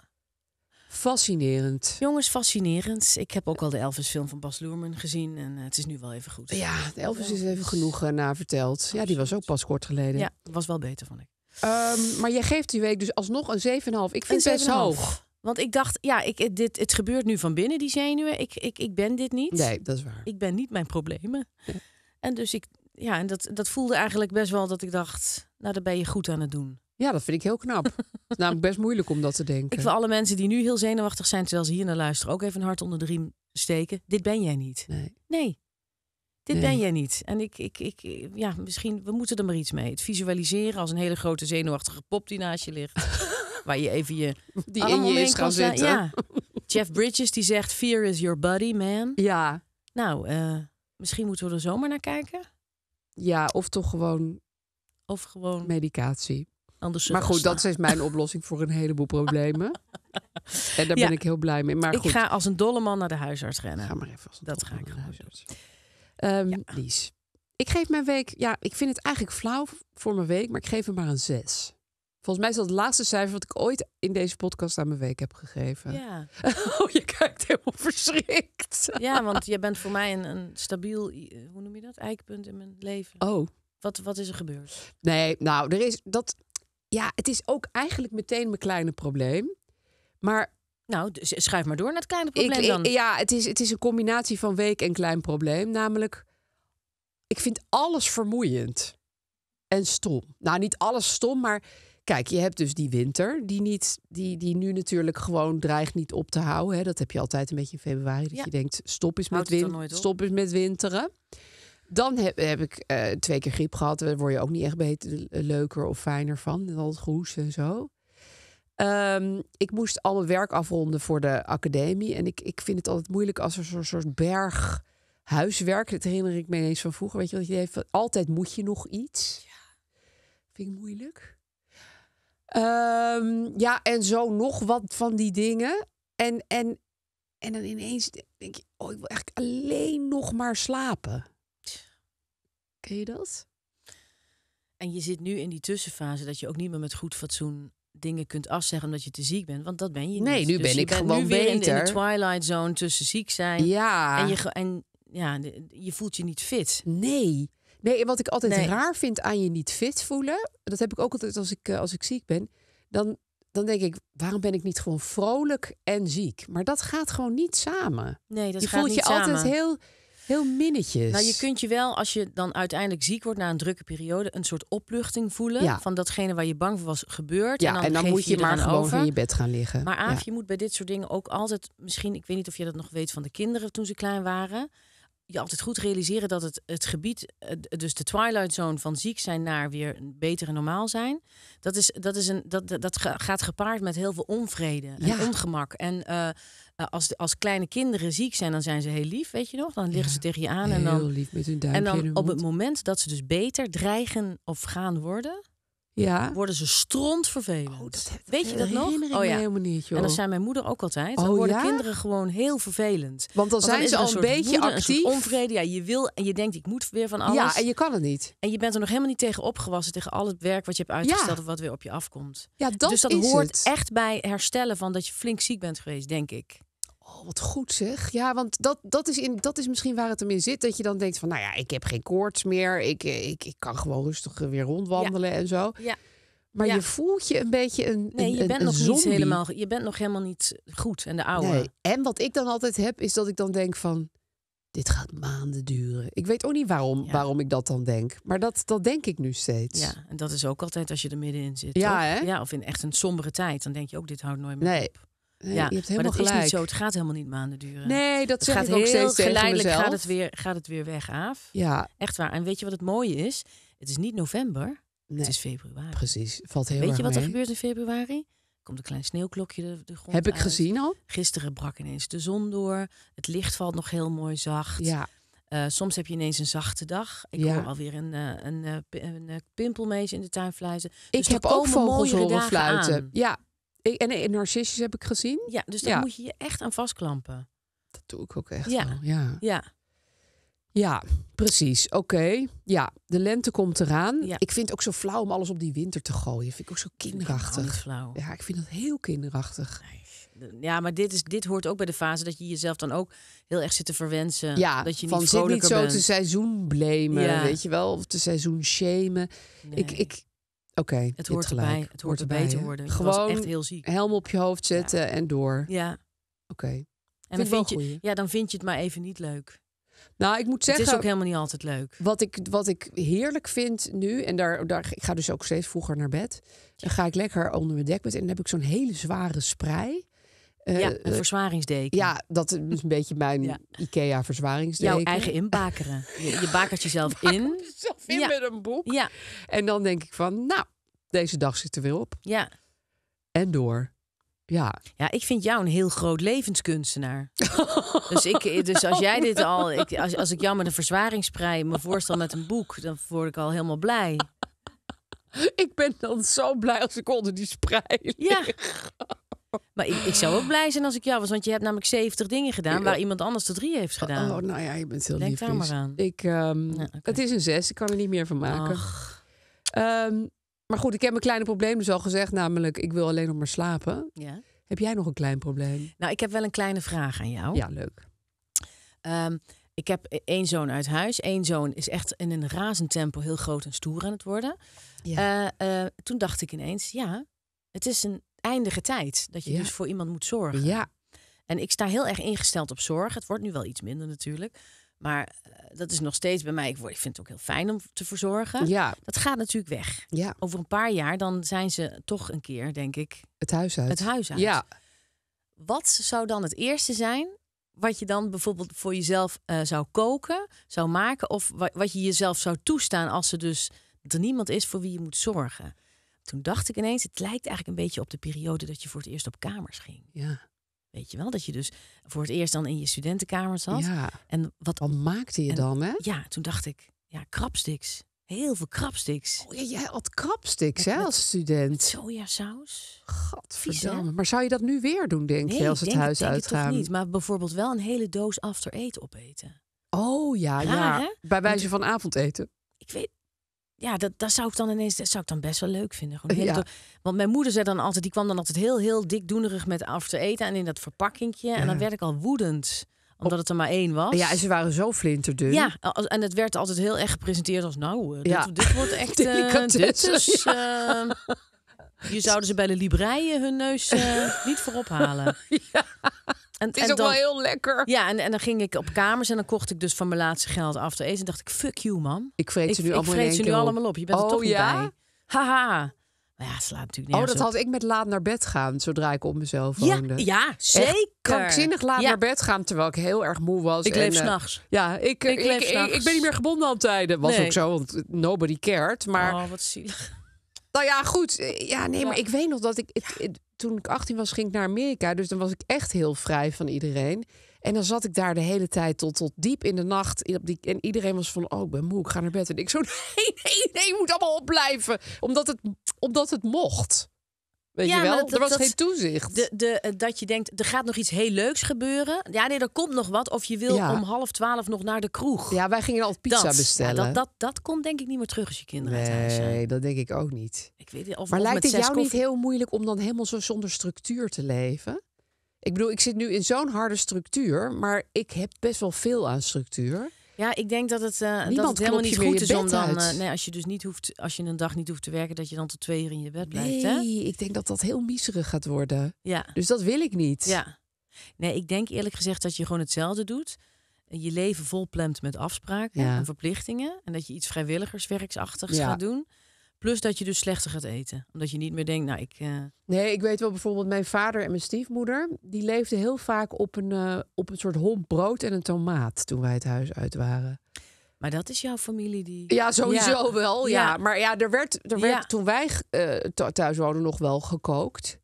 Fascinerend. Jongens, fascinerend. Ik heb ook al de Elvis-film van Bas Loerman gezien en eh, het is nu wel even goed. Ja, de Elvis is even genoeg uh, na verteld. Ja, die was ook pas kort geleden. Ja, was wel beter, vond ik. Ehm, maar jij geeft die week dus alsnog een 7,5. Ik vind het best hoog. Want ik dacht, ja, ik, dit, het gebeurt nu van binnen, die zenuwen. Ik, ik, ik ben dit niet. Nee, dat is waar. Ik ben niet mijn problemen. En dus ik, ja, en dat, dat voelde eigenlijk best wel dat ik dacht, nou, daar ben je goed aan het doen. Ja, dat vind ik heel knap. het is namelijk best moeilijk om dat te denken. Ik wil alle mensen die nu heel zenuwachtig zijn terwijl ze hier naar luisteren ook even een hart onder de riem steken. Dit ben jij niet. Nee. nee. Dit ben jij niet. En ik, ik, ik, ja, misschien, we moeten er maar iets mee. Het visualiseren als een hele grote zenuwachtige pop die naast je ligt. waar je even je. Die in je is gaan zitten. Jeff Bridges die zegt: Fear is your body, man. Ja. Nou, eh, misschien moeten we er zomaar naar kijken. Ja, of toch gewoon. Of gewoon. Medicatie maar goed, dat is mijn oplossing voor een heleboel problemen. en daar ben ik heel blij mee. Maar ik ga als een dolle man naar de huisarts rennen. Ga maar even als Dat ga ik naar ehm, Lies, ik geef mijn week... Ja, ik vind het eigenlijk flauw voor mijn week, maar ik geef hem maar een zes. Volgens mij is dat het laatste cijfer wat ik ooit in deze podcast aan mijn week heb gegeven. Ja. Oh, je kijkt helemaal verschrikt. Ja, want je bent voor mij een, een stabiel, eh, hoe noem je dat, eikpunt in mijn leven. Oh. Wat, wat is er gebeurd? Nee, nou, er is dat ja, het is ook eigenlijk meteen mijn kleine probleem. Maar nou, dus schuif maar door naar het kleine probleem dan. Ik, ja, het is, het is een combinatie van week en klein probleem. Namelijk, ik vind alles vermoeiend en stom. Nou, niet alles stom, maar kijk, je hebt dus die winter, die, niet, die, die nu natuurlijk gewoon dreigt niet op te houden. Hè. Dat heb je altijd een beetje in februari, dat je denkt, stop is met, winter. stop is met winteren. Dan heb, ik eh, twee keer griep gehad. Daar word je ook niet echt beter, eh, leuker of fijner van. Al het groes en zo. Ehm, ik moest al mijn werk afronden voor de academie. En ik, ik vind het altijd moeilijk als er zo'n soort berg huiswerk. Dat herinner ik me ineens van vroeger. Weet je, wat je heeft, altijd moet je nog iets. Ja. Vind ik moeilijk. Ehm, ja, en zo nog wat van die dingen. En, en, en dan ineens denk je, oh, ik wil eigenlijk alleen nog maar slapen. Ken je dat? En je zit nu in die tussenfase dat je ook niet meer met goed fatsoen dingen kunt afzeggen omdat je te ziek bent. Want dat ben je niet. Nee, nu dus ben ik gewoon nu weer in de twilight zone tussen ziek zijn. Ja. En je, en, ja, je voelt je niet fit. Nee. Nee, wat ik altijd raar vind aan je niet fit voelen, dat heb ik ook altijd als ik, eh, als ik ziek ben, dan, dan denk ik, waarom ben ik niet gewoon vrolijk en ziek? Maar dat gaat gewoon niet samen. Nee, dat je gaat niet samen. je je altijd heel Heel minnetjes. Nou, je kunt je wel, als je dan uiteindelijk ziek wordt na een drukke periode, een soort opluchting voelen van datgene waar je bang voor was gebeurd. Ja, en dan, en dan moet je, maar gewoon over. in je bed gaan liggen. Maar Aaf, je moet bij dit soort dingen ook altijd, misschien, ik weet niet of je dat nog weet van de kinderen toen ze klein waren je altijd goed realiseren dat het, het gebied, eh, dus de twilight zone van ziek zijn naar weer beter en normaal zijn, dat, is, dat, is een, dat, dat gaat gepaard met heel veel onvrede en ongemak. En eh, eh, als, als kleine kinderen ziek zijn, dan zijn ze heel lief, weet je nog? Dan liggen ze tegen je aan. En dan, lief met hun En dan op het moment dat ze dus beter dreigen of gaan worden, ja. Worden ze stront oh, Weet je dat nog? Oh ja. helemaal joh. En dat zei mijn moeder ook altijd. Dan oh, worden ja? kinderen gewoon heel vervelend. Want dan, zijn ze al een, beetje actief. Een onvrede. Ja, je wil en je denkt ik moet weer van alles. Ja, en je kan het niet. En je bent er nog helemaal niet tegen opgewassen tegen al het werk wat je hebt uitgesteld of wat weer op je afkomt. Ja, dat dus dat hoort echt bij herstellen van dat je flink ziek bent geweest, denk ik wat goed zeg. Ja, want dat, dat, is in, dat is misschien waar het hem in zit. Dat je dan denkt van, nou ja, ik heb geen koorts meer. Ik, eh, ik, ik kan gewoon rustig eh, weer rondwandelen en zo. Ja. Maar je voelt je een beetje een. Nee, je bent nog niet helemaal. Je bent nog helemaal niet goed en de oude. Nee. En wat ik dan altijd heb, is dat ik dan denk van. Dit gaat maanden duren. Ik weet ook niet waarom, waarom ik dat dan denk. Maar dat, dat denk ik nu steeds. Ja, en dat is ook altijd als je er middenin zit. Ja, hè? ja of in echt een sombere tijd. Dan denk je ook, dit houdt nooit meer nee ja, je hebt helemaal maar dat gelijk. is niet zo. Het gaat helemaal niet maanden duren. Nee, dat zeg ik ook tegen steeds geleidelijk Gaat het, weer, gaat het weer weg, af. Ja. Echt waar. En weet je wat het mooie is? Het is niet november. Het is februari. Precies. Valt heel Weet je wat er gebeurt in februari? komt een klein sneeuwklokje de, grond Heb ik gezien al? Gisteren brak ineens de zon door. Het licht valt nog heel mooi zacht. Ja. Eh, soms heb je ineens een zachte dag. Ik ja. hoor alweer een, eh, een, eh, een, een pimpelmees in de tuin fluiten. Ik dus heb ook vogelzoren fluiten. Ja, en, en eh, narcistisch heb ik gezien. Ja, dus daar moet je je echt aan vastklampen. Dat doe ik ook echt ja. Wel. Ja. ja. Ja, precies. Oké. Ja, de lente komt eraan. Ja. Ik vind het ook zo flauw om alles op die winter te gooien. Vind ik ook zo kinderachtig. flauw. Ja, ik vind dat heel kinderachtig. Ja, maar dit, is, dit hoort ook bij de fase dat je jezelf dan ook heel erg zit te verwensen. Ja, dat je niet van zit niet zo te seizoen blamen, weet je wel. Of te seizoen shamen. Ik, ik, Oké, het hoort erbij. Het hoort, erbij, te worden. Gewoon echt heel ziek. Helm op je hoofd zetten en door. Ja. Oké. En dan vind, je, ja, dan vind je het maar even niet leuk. Nou, ik moet zeggen. Het is ook helemaal niet altijd leuk. Wat ik, wat ik heerlijk vind nu, en daar, daar, ik ga dus ook steeds vroeger naar bed. Dan ga ik lekker onder mijn dekbed en dan heb ik zo'n hele zware sprei. Eh, ja, een eh, verzwaringsdeken. Ja, dat is een beetje mijn IKEA verzwaringsdeken. Jouw eigen inbakeren. Je, bakert jezelf in. Jezelf in ja. met een boek. Ja. En dan denk ik van, nou, deze dag zit er weer op. Ja. En door. Ja. ja, ik vind jou een heel groot levenskunstenaar. dus, ik, eh, dus als jij dit al, ik, als, als ik jou met een verzwaringsprei me voorstel met een boek, dan word ik al helemaal blij. Ik ben dan zo blij als ik onder die sprei lig. Ja. Maar ik, ik, zou ook blij zijn als ik jou was, want je hebt namelijk 70 dingen gedaan waar iemand anders de drie heeft gedaan. Oh, nou ja, je bent heel lief. Denk daar dus. maar aan. Ik, um, Het is een zes, ik kan er niet meer van maken. Ehm, maar goed, ik heb mijn kleine probleem dus al gezegd, namelijk ik wil alleen nog maar slapen. Ja. Heb jij nog een klein probleem? Nou, ik heb wel een kleine vraag aan jou. Ja, leuk. Ehm, ik heb e-, één zoon uit huis. Eén zoon is echt in een razend tempo heel groot en stoer aan het worden. Ja. Eh, eh, toen dacht ik ineens, ja, het is een eindige tijd. Dat je dus voor iemand moet zorgen. Ja. En ik sta heel erg ingesteld op zorg. Het wordt nu wel iets minder natuurlijk. Maar eh, dat is nog steeds bij mij. Ik, word, ik vind het ook heel fijn om te verzorgen. Ja. Dat gaat natuurlijk weg. Ja. Over een paar jaar dan zijn ze toch een keer, denk ik. Het huis uit. Het huis uit. Ja. Wat zou dan het eerste zijn wat je dan bijvoorbeeld voor jezelf eh, zou koken, zou maken? Of wat je jezelf zou toestaan als er dus er niemand is voor wie je moet zorgen? Toen dacht ik ineens, het lijkt eigenlijk een beetje op de periode dat je voor het eerst op kamers ging. Ja. Weet je wel, dat je dus voor het eerst dan in je studentenkamer zat. Ja. En wat, wat maakte je dan, hè? Ja, toen dacht ik, ja, krapsticks. Heel veel krapsticks. Oh, ja, jij had krapstiks, hè, als student. Met sojasaus. Gadverdamme. maar zou je dat nu weer doen, denk je, als het denk, huis uitgaat? niet, maar bijvoorbeeld wel een hele doos after eten opeten. Oh ja, ja. Bij wijze van avondeten. Ik weet, ja, dat, dat zou ik dan ineens, dat zou ik dan best wel leuk vinden. Gewoon want mijn moeder zei dan altijd, die kwam dan altijd heel, heel dikdoenerig met af te eten en in dat verpakkingje. En dan werd ik al woedend omdat het er maar één was. Ja, en ze waren zo flinterdun. Ja, en het werd altijd heel erg gepresenteerd als... nou, eh, dit, dit wordt echt... Uh, dit is, hier eh, zouden ze bij de libraaien hun neus niet voorop halen. Ja. En, het is ook wel heel lekker. Ja, en, en dan ging ik op kamers en dan kocht ik dus van mijn laatste geld af te eten. En dacht ik, fuck you, man. Ik vreet ze nu allemaal, vreet ze nu op. allemaal op. Je bent oh, er toch niet ja? bij. Haha. Maar ja, slaat natuurlijk niet. Oh, dat had ik met laat naar bed gaan zodra ik op mezelf woonde. Ja, zeker. Kankzinnig krankzinnig laat naar bed gaan terwijl ik heel erg moe was. Ik leef uh, s'nachts. Ja, ik, ik, ik, ik, ik, ben niet meer gebonden aan tijden. Was ook zo, want nobody cared. Maar... Oh, wat zielig. Nou ja, goed. Eh, ja, nee, maar ik weet nog dat ik toen ik 18 was, ging ik naar Amerika. Dus dan was ik echt heel vrij van iedereen. En dan zat ik daar de hele tijd tot, tot diep in de nacht. en iedereen was van, oh, ik ben moe, ik ga naar bed. En ik zo, nee, nee, nee, je moet allemaal opblijven. Omdat het, omdat het mocht. Weet ja, je wel? er was geen toezicht. De, de, eh, dat je denkt, er gaat nog iets heel leuks gebeuren. Ja, nee, er komt nog wat. Of je wil om half twaalf nog naar de kroeg. Ja, wij gingen al pizza bestellen. dat, dat, dat komt denk ik niet meer terug als je kinderen nee, zijn. Nee, dat denk ik ook niet. Ik weet of, maar lijkt het jou niet heel moeilijk om dan helemaal zo zonder structuur te leven? Ik bedoel, ik zit nu in zo'n harde structuur. Maar ik heb best wel veel aan structuur. Ja, ik denk dat het, eh, dat het helemaal niet goed is om dan. Eh, nee, als je dus niet hoeft, als je een dag niet hoeft te werken, dat je dan tot twee uur in je bed blijft. Nee, ik denk dat dat heel miserig gaat worden. Ja. Dus dat wil ik niet. Ja. Nee, ik denk eerlijk gezegd dat je gewoon hetzelfde doet. Je leven volplemt met afspraken en verplichtingen. En dat je iets vrijwilligerswerksachtigs gaat doen. Plus dat je dus slechter gaat eten. Omdat je niet meer denkt, nou ik... Eh, nee, ik weet wel bijvoorbeeld mijn vader en mijn stiefmoeder. Die leefden heel vaak op een, eh, op een soort hond brood en een tomaat toen wij het huis uit waren. Maar dat is jouw familie die... Ja, sowieso wel. Ja. Maar ja, er werd, er werd toen wij eh, thuis woonden nog wel gekookt.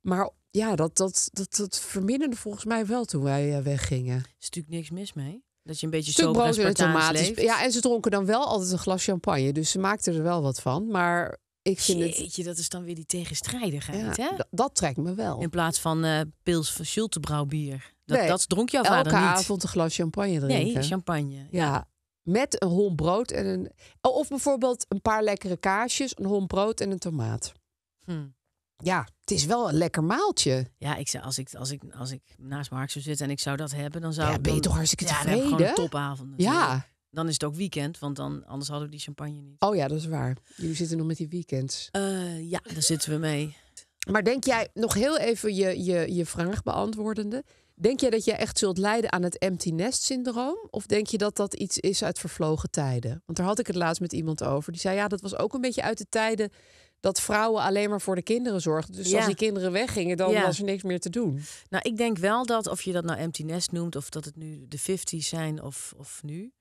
Maar ja, dat, dat, dat, dat verminderde volgens mij wel toen wij weggingen. Er is natuurlijk niks mis mee. Dat je een beetje zo brood en tomaten. Ja, en ze dronken dan wel altijd een glas champagne. Dus ze maakten er wel wat van. Maar ik vind Jeetje, dat is dan weer die tegenstrijdigheid, hè? Dat trekt me wel. In plaats van eh, pils van Schultebrouwbier. Dat, nee, dronk jouw vader vader Elke avond een glas champagne drinken. Nee, champagne. Ja. Met een hond brood en een... Oh, of bijvoorbeeld een paar lekkere kaasjes, een hond brood en een tomaat. Hmm ja, het is wel een lekker maaltje. Ja, ik zou, als, ik, als, ik, als ik naast Mark zou zitten en ik zou dat hebben, dan zou ik. Ja, ben je toch hartstikke ja, tevreden? Ja, gewoon topavond. Ja. Dan is het ook weekend, want dan, anders hadden we die champagne niet. Oh ja, dat is waar. Jullie zitten nog met die weekends. Eh, ja, daar zitten we mee. Maar denk jij, nog heel even je, je, je vraag beantwoordende. Denk jij dat je echt zult lijden aan het empty nest syndroom? Of denk je dat dat iets is uit vervlogen tijden? Want daar had ik het laatst met iemand over. Die zei ja, dat was ook een beetje uit de tijden dat vrouwen alleen maar voor de kinderen zorgden. Dus als die kinderen weggingen, dan was er niks meer te doen. Nou, ik denk wel dat, of je dat nou empty nest noemt, of dat het nu de 50's zijn of, of nu.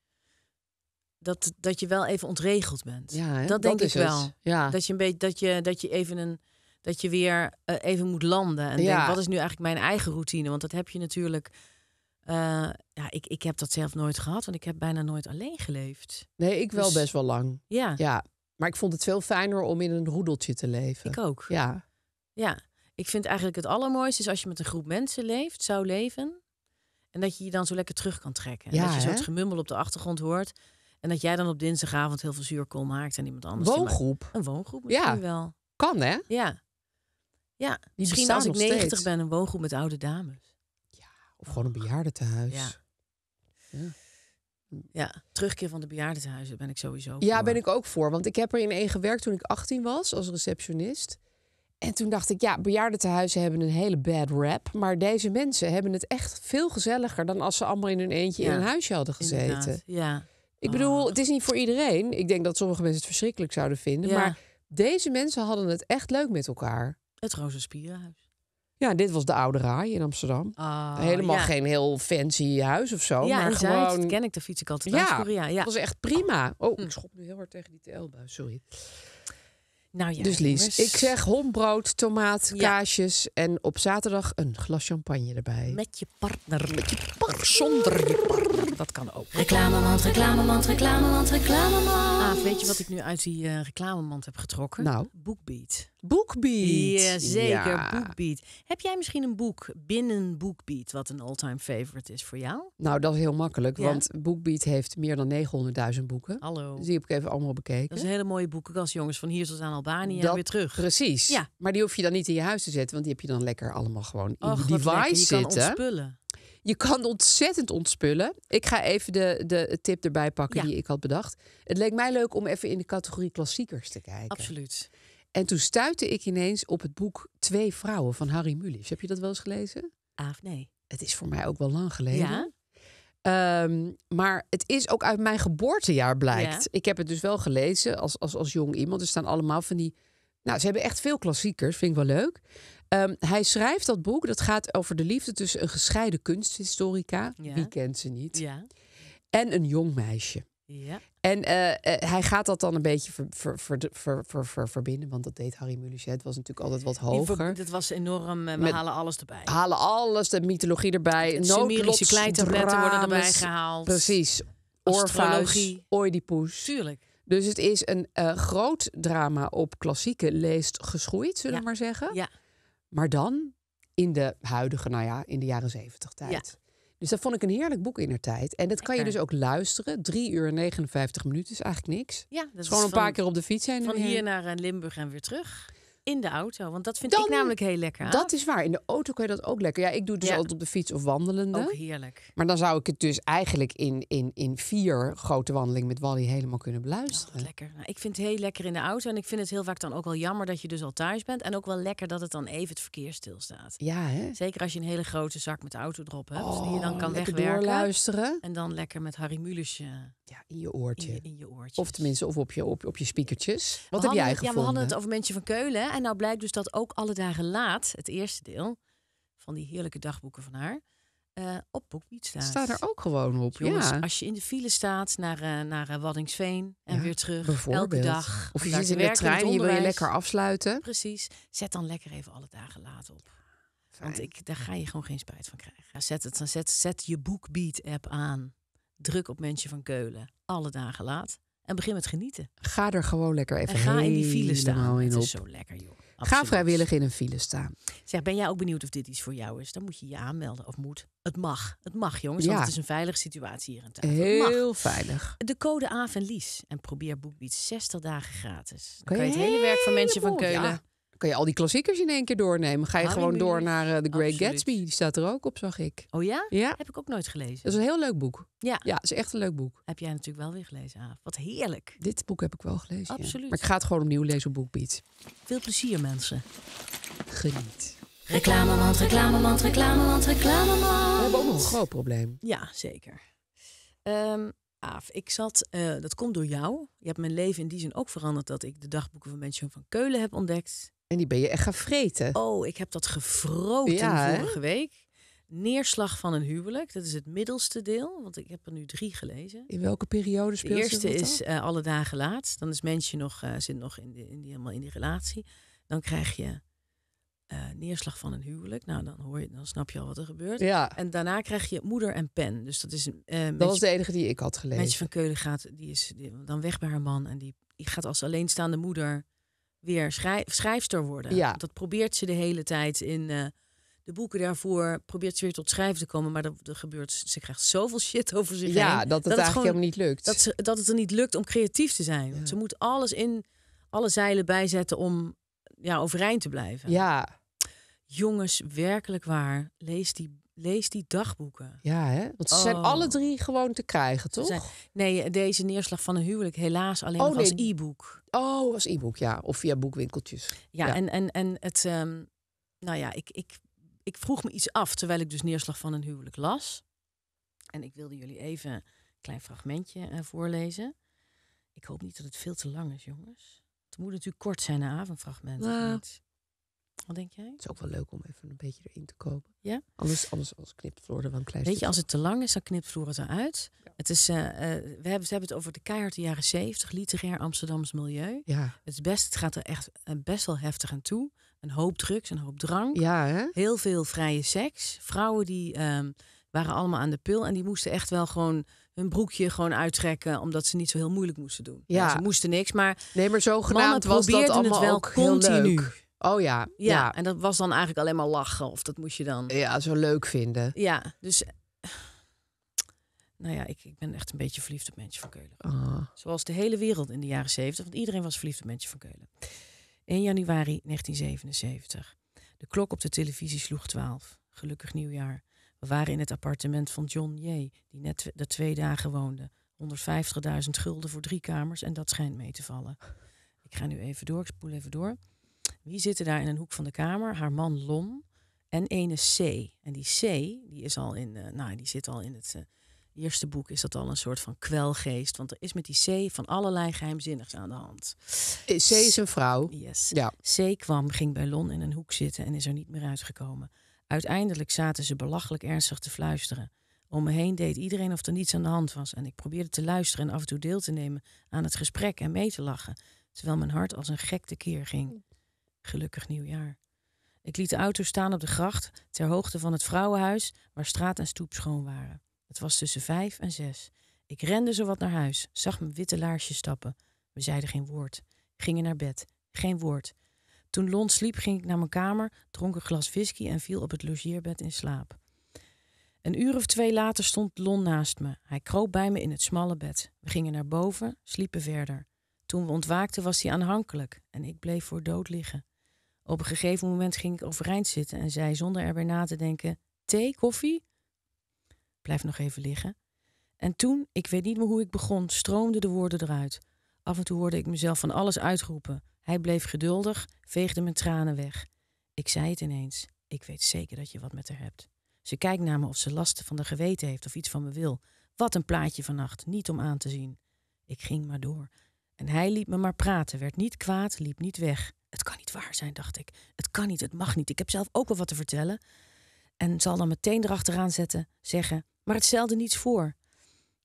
Dat, dat je wel even ontregeld bent. Ja, dat, denk ik wel. Ja. Dat je een beetje dat je, dat je even een dat je weer eh, even moet landen. En denk, wat is nu eigenlijk mijn eigen routine? Want dat heb je natuurlijk. Eh, ja, ik, ik heb dat zelf nooit gehad, want ik heb bijna nooit alleen geleefd. Nee, ik wel dus best wel lang. Ja. ja. Maar ik vond het veel fijner om in een roedeltje te leven. Ik ook. Ja. Ja. Ik vind eigenlijk het allermooiste is als je met een groep mensen leeft, zou leven. En dat je je dan zo lekker terug kan trekken. En ja, dat je zo het gemummel op de achtergrond hoort. En dat jij dan op dinsdagavond heel veel zuurkool maakt en iemand anders. Woongroep. Een woongroep misschien ja. wel. Kan hè? Ja. Ja. misschien als ik 90 ben, een woongroep met oude dames. Ja. Of gewoon een bejaardentehuis. Ja. ja. Ja, terugkeer van de bejaardentehuizen ben ik sowieso. Ja, ben ik ook voor. Want ik heb er in één gewerkt toen ik 18 was als receptionist. En toen dacht ik, ja, bejaardentehuizen hebben een hele bad rap. Maar deze mensen hebben het echt veel gezelliger dan als ze allemaal in hun eentje in een huisje hadden gezeten. Ja. Ik bedoel, oh. het is niet voor iedereen. Ik denk dat sommige mensen het verschrikkelijk zouden vinden. Maar deze mensen hadden het echt leuk met elkaar. Het Rozenspierenhuis. Ja, dit was de Oude Raai in Amsterdam. Ah, Helemaal geen heel fancy huis of zo. Ja, maar gewoon... Zuid, ken ik, de fiets ik altijd ja, ja. dat was echt prima. Oh, hm. ik schop nu heel hard tegen die telbuis, sorry. Nou ja, dus Lies, ik zeg hondbrood tomaat, kaasjes en op zaterdag een glas champagne erbij. Met je partner. Met je partner. Zonder je partner dat kan ook. Reclamemand, reclamemand, reclamemand, reclamemand. Ah, weet je wat ik nu uit die uh, reclamemand heb getrokken? Nou? Bookbeat. Bookbeat. Ja, zeker, ja. Heb jij misschien een boek binnen Bookbeat wat een all-time favorite is voor jou? Nou, dat is heel makkelijk, want Bookbeat heeft meer dan 900.000 boeken. Hallo. Dus die heb ik even allemaal bekeken. Dat is een hele mooie als jongens, van hier zoals aan Albanië en weer terug. Precies. Ja. Maar die hoef je dan niet in je huis te zetten, want die heb je dan lekker allemaal gewoon in Och, device zitten. Kan ontspullen. Je kan ontzettend ontspullen. Ik ga even de, de tip erbij pakken die ik had bedacht. Het leek mij leuk om even in de categorie klassiekers te kijken. Absoluut. En toen stuitte ik ineens op het boek Twee Vrouwen van Harry Mulisch. Heb je dat wel eens gelezen? Ah, nee. Het is voor mij ook wel lang geleden. Ja. Ehm, maar het is ook uit mijn geboortejaar blijkt. Ik heb het dus wel gelezen als, als, als jong iemand. Er staan allemaal van die. Nou, ze hebben echt veel klassiekers, vind ik wel leuk. Ehm, hij schrijft dat boek, dat gaat over de liefde tussen een gescheiden kunsthistorica, ja. wie kent ze niet, en een jong meisje. Ja. En eh, eh, hij gaat dat dan een beetje verbinden, want dat deed Harry Het was natuurlijk altijd wat hoger. Het was enorm, eh, we halen alles erbij. Halen alles, de mythologie erbij. Sumerische kleitabletten worden erbij gehaald. Precies. Orfaus, Oedipus. Tuurlijk. Dus het is een groot drama op klassieke leest geschoeid, zullen we maar zeggen. Ja. Maar dan in de huidige, nou ja, in de jaren zeventig tijd. Dus dat vond ik een heerlijk boek in haar tijd. En dat kan je dus ook luisteren. 3 uur 59 minuten is eigenlijk niks. Ja, dat is gewoon een paar keer op de fiets. zijn van hier naar eh, Limburg en weer terug. In de auto, want dat vind ik namelijk heel lekker. Dat is waar. In de auto kun je dat ook lekker. Ja, ik doe het dus altijd op de fiets of wandelende. Ook heerlijk. Maar dan zou ik het dus eigenlijk in, in, in vier grote wandelingen met Wally helemaal kunnen beluisteren. Oh, lekker. Nou, ik vind het heel lekker in de auto. En ik vind het heel vaak dan ook wel jammer dat je dus al thuis bent. En ook wel lekker dat het dan even het verkeer stilstaat. Ja, hè? Zeker als je een hele grote zak met erop hebt. Oh, die je dan oh, kan wegwerken. luisteren. En dan lekker met Harry Mulisch. Eh, ja, in je oortje. In je, in je Of tenminste, of op je, op, op je speakertjes. Wat heb hadden, jij gevonden? Ja, we hadden het over mensen van Keulen en nou blijkt dus dat ook alle dagen laat, het eerste deel van die heerlijke dagboeken van haar, eh, op BookBeat staat. Staat er ook gewoon op, Jongens, ja. als je in de file staat naar, eh, naar eh, Waddingsveen en weer terug, elke dag. Of je zit in de trein, je wil je lekker afsluiten. Precies. Zet dan lekker even alle dagen laat op. Want ik, daar ga je gewoon geen spijt van krijgen. zet, het, dan zet, zet je BookBeat-app aan. Druk op mensen van Keulen. Alle dagen laat. En begin met genieten. Ga er gewoon lekker even en ga in die file staan. Het is zo lekker, joh. Ga vrijwillig in een file staan. Zeg, ben jij ook benieuwd of dit iets voor jou is? Dan moet je je aanmelden. Of moet. Het mag. Het mag, jongens. Want het is een veilige situatie hier in tafel. Heel veilig. De code Lies En probeer BookBeat 60 dagen gratis. Dan kan je, het hele werk van mensen van Keulen kan je al die klassiekers in één keer doornemen. Ga je gewoon door naar eh, The Great Gatsby. Die staat er ook op, zag ik. Oh ja? Ja. Heb ik ook nooit gelezen. Dat is een heel leuk boek. Ja. Ja, is echt een leuk boek. Heb jij natuurlijk wel weer gelezen, Aaf. Wat heerlijk. Dit boek heb ik wel gelezen. Absoluut. Maar ik ga het gewoon opnieuw lezen op Boekbeat. Veel plezier, mensen. Geniet. Reclamemand, reclamemand, reclamemand, reclamemand. We hebben ook nog een groot probleem. Ja, zeker. Um, ik zat, eh, dat komt door jou. Je hebt mijn leven in die zin ook veranderd dat ik de dagboeken van Benjamin van Keulen heb ontdekt. En die ben je echt gaan vreten. Oh, ik heb dat gevroten vorige week. Neerslag van een huwelijk. Dat is het middelste deel. Want ik heb er nu drie gelezen. In welke periode speelt je De eerste is eh, alle dagen laat. Dan is mensje nog, uh, zit nog in die, in die, helemaal in die relatie. Dan krijg je eh, neerslag van een huwelijk. Nou, dan, hoor je, dan snap je al wat er gebeurt. Ja. En daarna krijg je moeder en pen. Dus dat is een. dat was de enige die ik had gelezen. Mensje van Keulen gaat, die is dan weg bij haar man. En die, die gaat als alleenstaande moeder weer schrijfster worden. Ja. Dat probeert ze de hele tijd in eh, de boeken daarvoor. Probeert ze weer tot schrijven te komen. Maar dat, gebeurt, ze krijgt zoveel shit over zich ja, heen. Ja, dat het, eigenlijk helemaal niet lukt. Dat, ze, dat het er niet lukt om creatief te zijn. ze moet alles in, alle zeilen bijzetten om ja, overeind te blijven. Ja. Jongens, werkelijk waar. Lees die Lees die dagboeken. Ja, hè? Want ze zijn oh. alle drie gewoon te krijgen, toch? nee, deze neerslag van een huwelijk helaas alleen oh, als e book Oh, als e book ja. Of via boekwinkeltjes. Ja, En, en, en het... Ehm, nou ja, ik, ik, ik vroeg me iets af terwijl ik dus neerslag van een huwelijk las. En ik wilde jullie even een klein fragmentje eh, voorlezen. Ik hoop niet dat het veel te lang is, jongens. Het moet natuurlijk kort zijn, een avondfragment. Of nou. niet? Wat denk jij? Het is ook wel leuk om even een beetje erin te komen. Ja? Anders, anders, anders knipt Floor er wel een klein Weet je, als het te lang is, dan knipt Floor het eruit. Het is, eh, eh, we, hebben, we hebben het over de keihard de jaren zeventig, literair Amsterdamse milieu. Ja. Het, is best, het gaat er echt eh, best wel heftig aan toe. Een hoop drugs, een hoop drank. Ja, hè? Heel veel vrije seks. Vrouwen die ehm, waren allemaal aan de pil en die moesten echt wel gewoon hun broekje gewoon uittrekken, omdat ze niet zo heel moeilijk moesten doen. Ja. ze moesten niks, maar, nee, maar zo mannen was dat allemaal het wel continu. Oh ja, ja, En dat was dan eigenlijk alleen maar lachen. Of dat moest je dan. Ja, zo leuk vinden. Ja, dus. Nou ja, ik, ik ben echt een beetje verliefd op mensen van Keulen. Oh. Zoals de hele wereld in de jaren 70, want iedereen was verliefd op mensen van Keulen. 1 januari 1977. De klok op de televisie sloeg 12. Gelukkig nieuwjaar. We waren in het appartement van John J., die net de twee dagen woonde. 150.000 gulden voor drie kamers en dat schijnt mee te vallen. Ik ga nu even door, ik spoel even door. Wie zitten daar in een hoek van de kamer? Haar man Lon en ene C. En die C, die is al in, eh, nou, die zit al in het eh, eerste boek, is dat al een soort van kwelgeest. Want er is met die C van allerlei geheimzinnigs aan de hand. C is een vrouw. Yes. Ja. C kwam, ging bij Lon in een hoek zitten en is er niet meer uitgekomen. Uiteindelijk zaten ze belachelijk ernstig te fluisteren. Om me heen deed iedereen of er niets aan de hand was. En ik probeerde te luisteren en af en toe deel te nemen aan het gesprek en mee te lachen. Terwijl mijn hart als een gek tekeer ging. Gelukkig nieuwjaar. Ik liet de auto staan op de gracht ter hoogte van het vrouwenhuis waar straat en stoep schoon waren. Het was tussen vijf en zes. Ik rende zowat naar huis, zag mijn witte laarsjes stappen. We zeiden geen woord, gingen naar bed, geen woord. Toen Lon sliep, ging ik naar mijn kamer, dronk een glas whisky en viel op het logeerbed in slaap. Een uur of twee later stond Lon naast me. Hij kroop bij me in het smalle bed. We gingen naar boven, sliepen verder. Toen we ontwaakten was hij aanhankelijk en ik bleef voor dood liggen. Op een gegeven moment ging ik overeind zitten en zei zonder erbij na te denken: thee, koffie? Blijf nog even liggen. En toen, ik weet niet meer hoe ik begon, stroomden de woorden eruit. Af en toe hoorde ik mezelf van alles uitroepen. Hij bleef geduldig, veegde mijn tranen weg. Ik zei het ineens: Ik weet zeker dat je wat met haar hebt. Ze kijkt naar me of ze lasten van de geweten heeft of iets van me wil. Wat een plaatje vannacht, niet om aan te zien. Ik ging maar door. En hij liet me maar praten, werd niet kwaad, liep niet weg. Het kan niet waar zijn, dacht ik. Het kan niet, het mag niet. Ik heb zelf ook wel wat te vertellen. En zal dan meteen erachteraan zetten, zeggen: Maar het niets voor.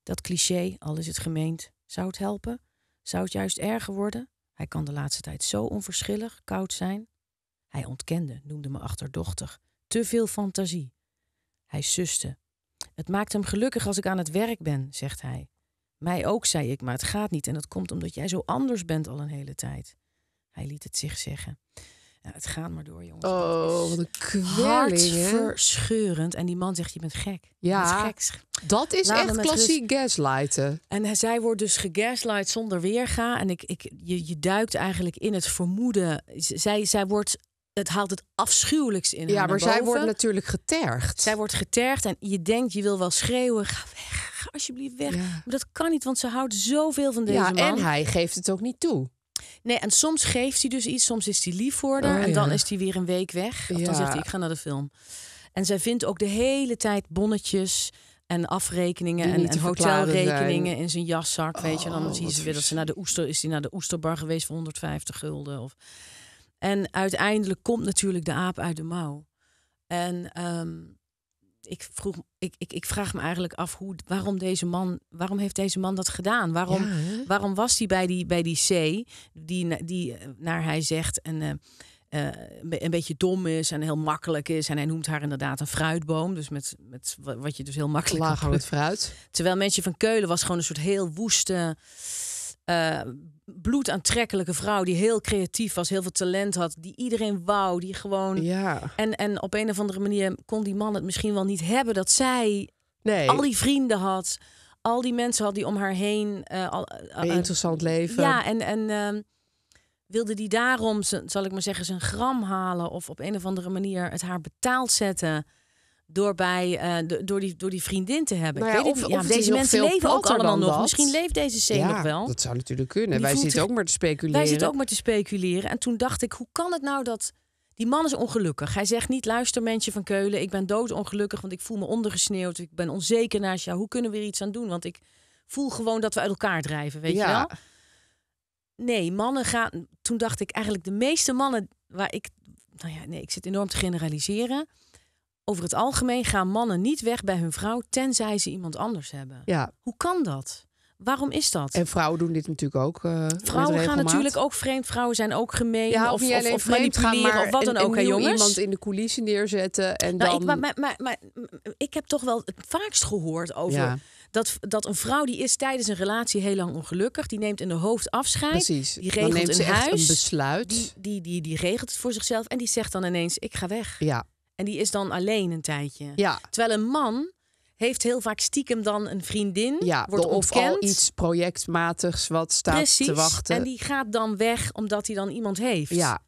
Dat cliché, al is het gemeend, zou het helpen? Zou het juist erger worden? Hij kan de laatste tijd zo onverschillig, koud zijn. Hij ontkende, noemde me achterdochtig. Te veel fantasie. Hij suste. Het maakt hem gelukkig als ik aan het werk ben, zegt hij. Mij ook, zei ik, maar het gaat niet en dat komt omdat jij zo anders bent al een hele tijd. Hij liet het zich zeggen. het gaat maar door, jongens. Oh, wat een kwelling. Hartverscheurend. En die man zegt, je bent gek. Ja, dat is echt klassiek gaslighten. En zij wordt dus gegaslight zonder weerga. En ik, ik, je, je duikt eigenlijk in het vermoeden. Zij, zij wordt het haalt het afschuwelijks in. Ja, maar zij wordt natuurlijk getergd. Zij wordt getergd en je denkt, je wil wel schreeuwen. Ga weg, ga alsjeblieft weg. Maar dat kan niet, want ze houdt zoveel van deze ja, En hij geeft het ook niet toe. Nee, en soms geeft hij dus iets, soms is hij lief voor haar. Oh, en dan is hij weer een week weg. Of dan zegt hij, ik ga naar de film. En zij vindt ook de hele tijd bonnetjes en afrekeningen en, hotelrekeningen in zijn jaszak. weet je, dan oh, ziet ze weer dat ze naar de oester is die naar de oesterbar geweest voor 150 gulden. Of... En uiteindelijk komt natuurlijk de aap uit de mouw. En ehm, ik, vroeg, ik, ik, ik vraag me eigenlijk af hoe, waarom, deze man, waarom heeft deze man dat gedaan? Waarom, waarom was hij bij die, bij die C, die, die eh, naar hij zegt eh, eh, een, een beetje dom is en heel makkelijk is. En hij noemt haar inderdaad een fruitboom. Dus met, met wat je dus heel makkelijk... Lager fruit. Terwijl mensen van Keulen was gewoon een soort heel woeste uh, bloedaantrekkelijke vrouw die heel creatief was, heel veel talent had, die iedereen wou, die gewoon. Ja. En, en op een of andere manier kon die man het misschien wel niet hebben dat zij nee. al die vrienden had, al die mensen had die om haar heen. Eh, al, eh, een interessant leven. Ja, en. en ehm, wilde die daarom, zal ik maar zeggen, zijn gram halen of op een of andere manier het haar betaald zetten door, bij, eh, door, die, door die vriendin te hebben. Nou weet ja, deze mensen leven ook allemaal nog. Misschien leeft deze scène nog wel. Dat zou natuurlijk kunnen. wij zitten ook maar te speculeren. Wij zitten ook maar te speculeren. En toen dacht ik, hoe kan het nou dat. Die man is ongelukkig. Hij zegt niet: luister, mensje van Keulen, ik ben doodongelukkig, want ik voel me ondergesneeuwd. Ik ben onzeker naast jou. Hoe kunnen we er iets aan doen? Want ik voel gewoon dat we uit elkaar drijven, weet je wel? Nee, mannen gaan. Toen dacht ik eigenlijk: de meeste mannen waar ik. Nou ja, nee, ik zit enorm te generaliseren over het algemeen gaan mannen niet weg bij hun vrouw tenzij ze iemand anders hebben. Ja. Hoe kan dat? Waarom is dat? En vrouwen doen dit natuurlijk ook. Eh, vrouwen gaan natuurlijk ook vreemd. Vrouwen zijn ook gemeen. Ja, of, of, of, of gaan, of wat dan ook. Een jongens. iemand in de coulissen neerzetten. En nou, dan... ik, maar, maar, maar, ik heb toch wel het vaakst gehoord over... Dat, dat een vrouw die is tijdens een relatie heel lang ongelukkig, die neemt in de hoofd afscheid. Precies. Die regelt neemt een huis. Een besluit. Die, die, die, die regelt het voor zichzelf en die zegt dan ineens: Ik ga weg. Ja. En die is dan alleen een tijdje. Ja. Terwijl een man heeft heel vaak stiekem dan een vriendin. Ja, wordt of ontkend. al iets projectmatigs wat staat te wachten. En die gaat dan weg omdat hij dan iemand heeft. Ja.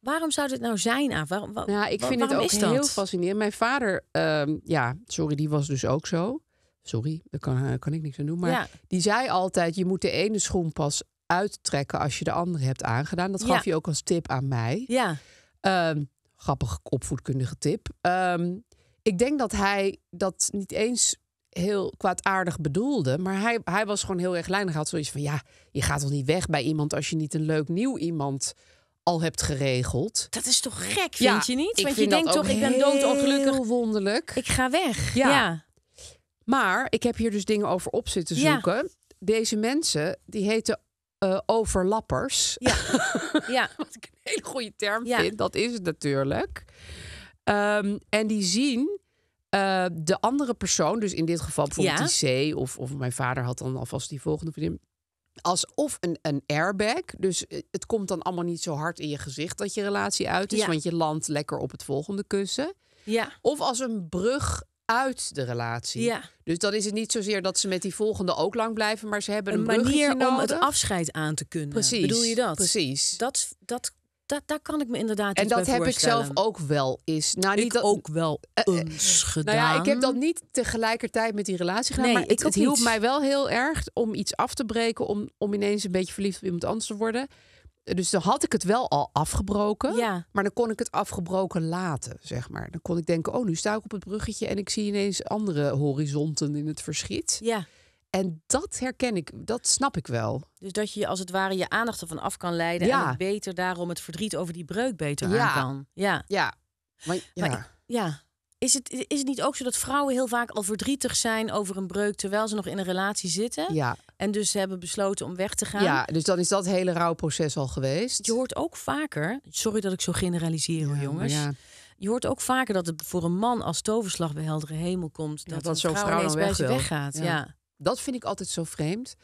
Waarom zou dit nou zijn, aan? Waarom, waar, nou, ik vind het ook heel fascinerend. Mijn vader, ehm, ja, sorry, die was dus ook zo. Sorry, daar kan, eh, kan ik niks aan doen. Maar die zei altijd, je moet de ene schoen pas uittrekken als je de andere hebt aangedaan. Dat gaf je ook als tip aan mij. Ja. Ehm, grappige opvoedkundige tip. Ehm, ik denk dat hij dat niet eens heel kwaadaardig bedoelde. Maar hij, hij was gewoon heel erg lijnig. had zoiets van, ja, je gaat toch niet weg bij iemand... als je niet een leuk nieuw iemand al hebt geregeld. Dat is toch gek, vind je niet? Want je denkt toch, ik ben doodongelukkig. Heel wonderlijk. Ik ga weg. Ja. Maar ik heb hier dus dingen over op zitten zoeken. Deze mensen, die heten eh, overlappers. Ja. ja. Wat ik een hele goede term ja. vind, dat is het natuurlijk. Ehm, en die zien eh, de andere persoon, dus in dit geval bijvoorbeeld ja. C, of, of mijn vader had dan alvast die volgende vriendin. Alsof een, een airbag. Dus eh, het komt dan allemaal niet zo hard in je gezicht dat je relatie uit is. Want je landt lekker op het volgende kussen. Ja. Of als een brug uit de relatie. Ja. Dus dan is het niet zozeer dat ze met die volgende ook lang blijven, maar ze hebben een, manier om het afscheid aan te kunnen. Precies. Bedoel je dat? Precies. Dat, dat, dat, daar kan ik me inderdaad en dat heb ik zelf ook wel is. Nou, niet ik ook wel eh, eh, eens eh. gedaan. Nou ja, ik heb dat niet tegelijkertijd met die relatie gedaan. Nee, maar ik, het hielp mij wel heel erg om iets af te breken, om, om ineens een beetje verliefd op iemand anders te worden dus dan had ik het wel al afgebroken. Maar dan kon ik het afgebroken laten, zeg maar. Dan kon ik denken, oh, nu sta ik op het bruggetje en ik zie ineens andere horizonten in het verschiet. Ja. En dat herken ik, dat snap ik wel. Dus dat je als het ware je aandacht ervan af kan leiden en beter daarom het verdriet over die breuk beter aan kan. Ja. Ja. Maar, ja. ja. Is het, is het niet ook zo dat vrouwen heel vaak al verdrietig zijn over een breuk terwijl ze nog in een relatie zitten? Ja. En dus ze hebben besloten om weg te gaan. Ja, dus dan is dat hele rouwproces al geweest. Je hoort ook vaker, sorry dat ik zo generaliseer hoor, jongens. Ja. Je hoort ook vaker dat het voor een man als toverslag bij heldere hemel komt. dat, dat zo'n vrouw, dan weg weggaat. ja. Dat vind ik altijd zo vreemd.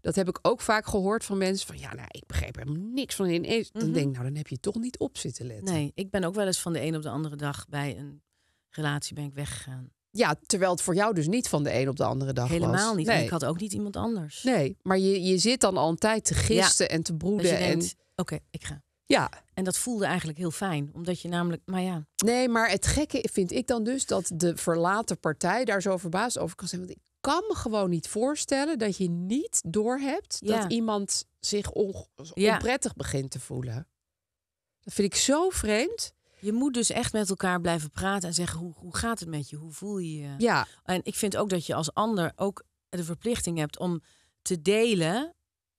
Dat heb ik ook vaak gehoord van mensen van ja, nou, ik begreep er niks van in. Dan mhm. denk ik, nou, dan heb je toch niet op zitten letten. Nee, ik ben ook wel eens van de een op de andere dag bij een relatie ben ik weggegaan. Ja, terwijl het voor jou dus niet van de een op de andere dag Helemaal was. Helemaal niet. Nee. Ik had ook niet iemand anders. Nee, maar je, je zit dan al een tijd te gisten en te broeden. en... oké, ik ga. Ja. En dat voelde eigenlijk heel fijn, omdat je namelijk, maar ja. Nee, maar het gekke vind ik dan dus dat de verlaten partij daar zo verbaasd over kan zijn. Want ik kan me gewoon niet voorstellen dat je niet doorhebt dat iemand zich onprettig begint te voelen. Dat vind ik zo vreemd. Je moet dus echt met elkaar blijven praten en zeggen hoe, hoe gaat het met je? Hoe voel je je? Ja. En ik vind ook dat je als ander ook de verplichting hebt om te delen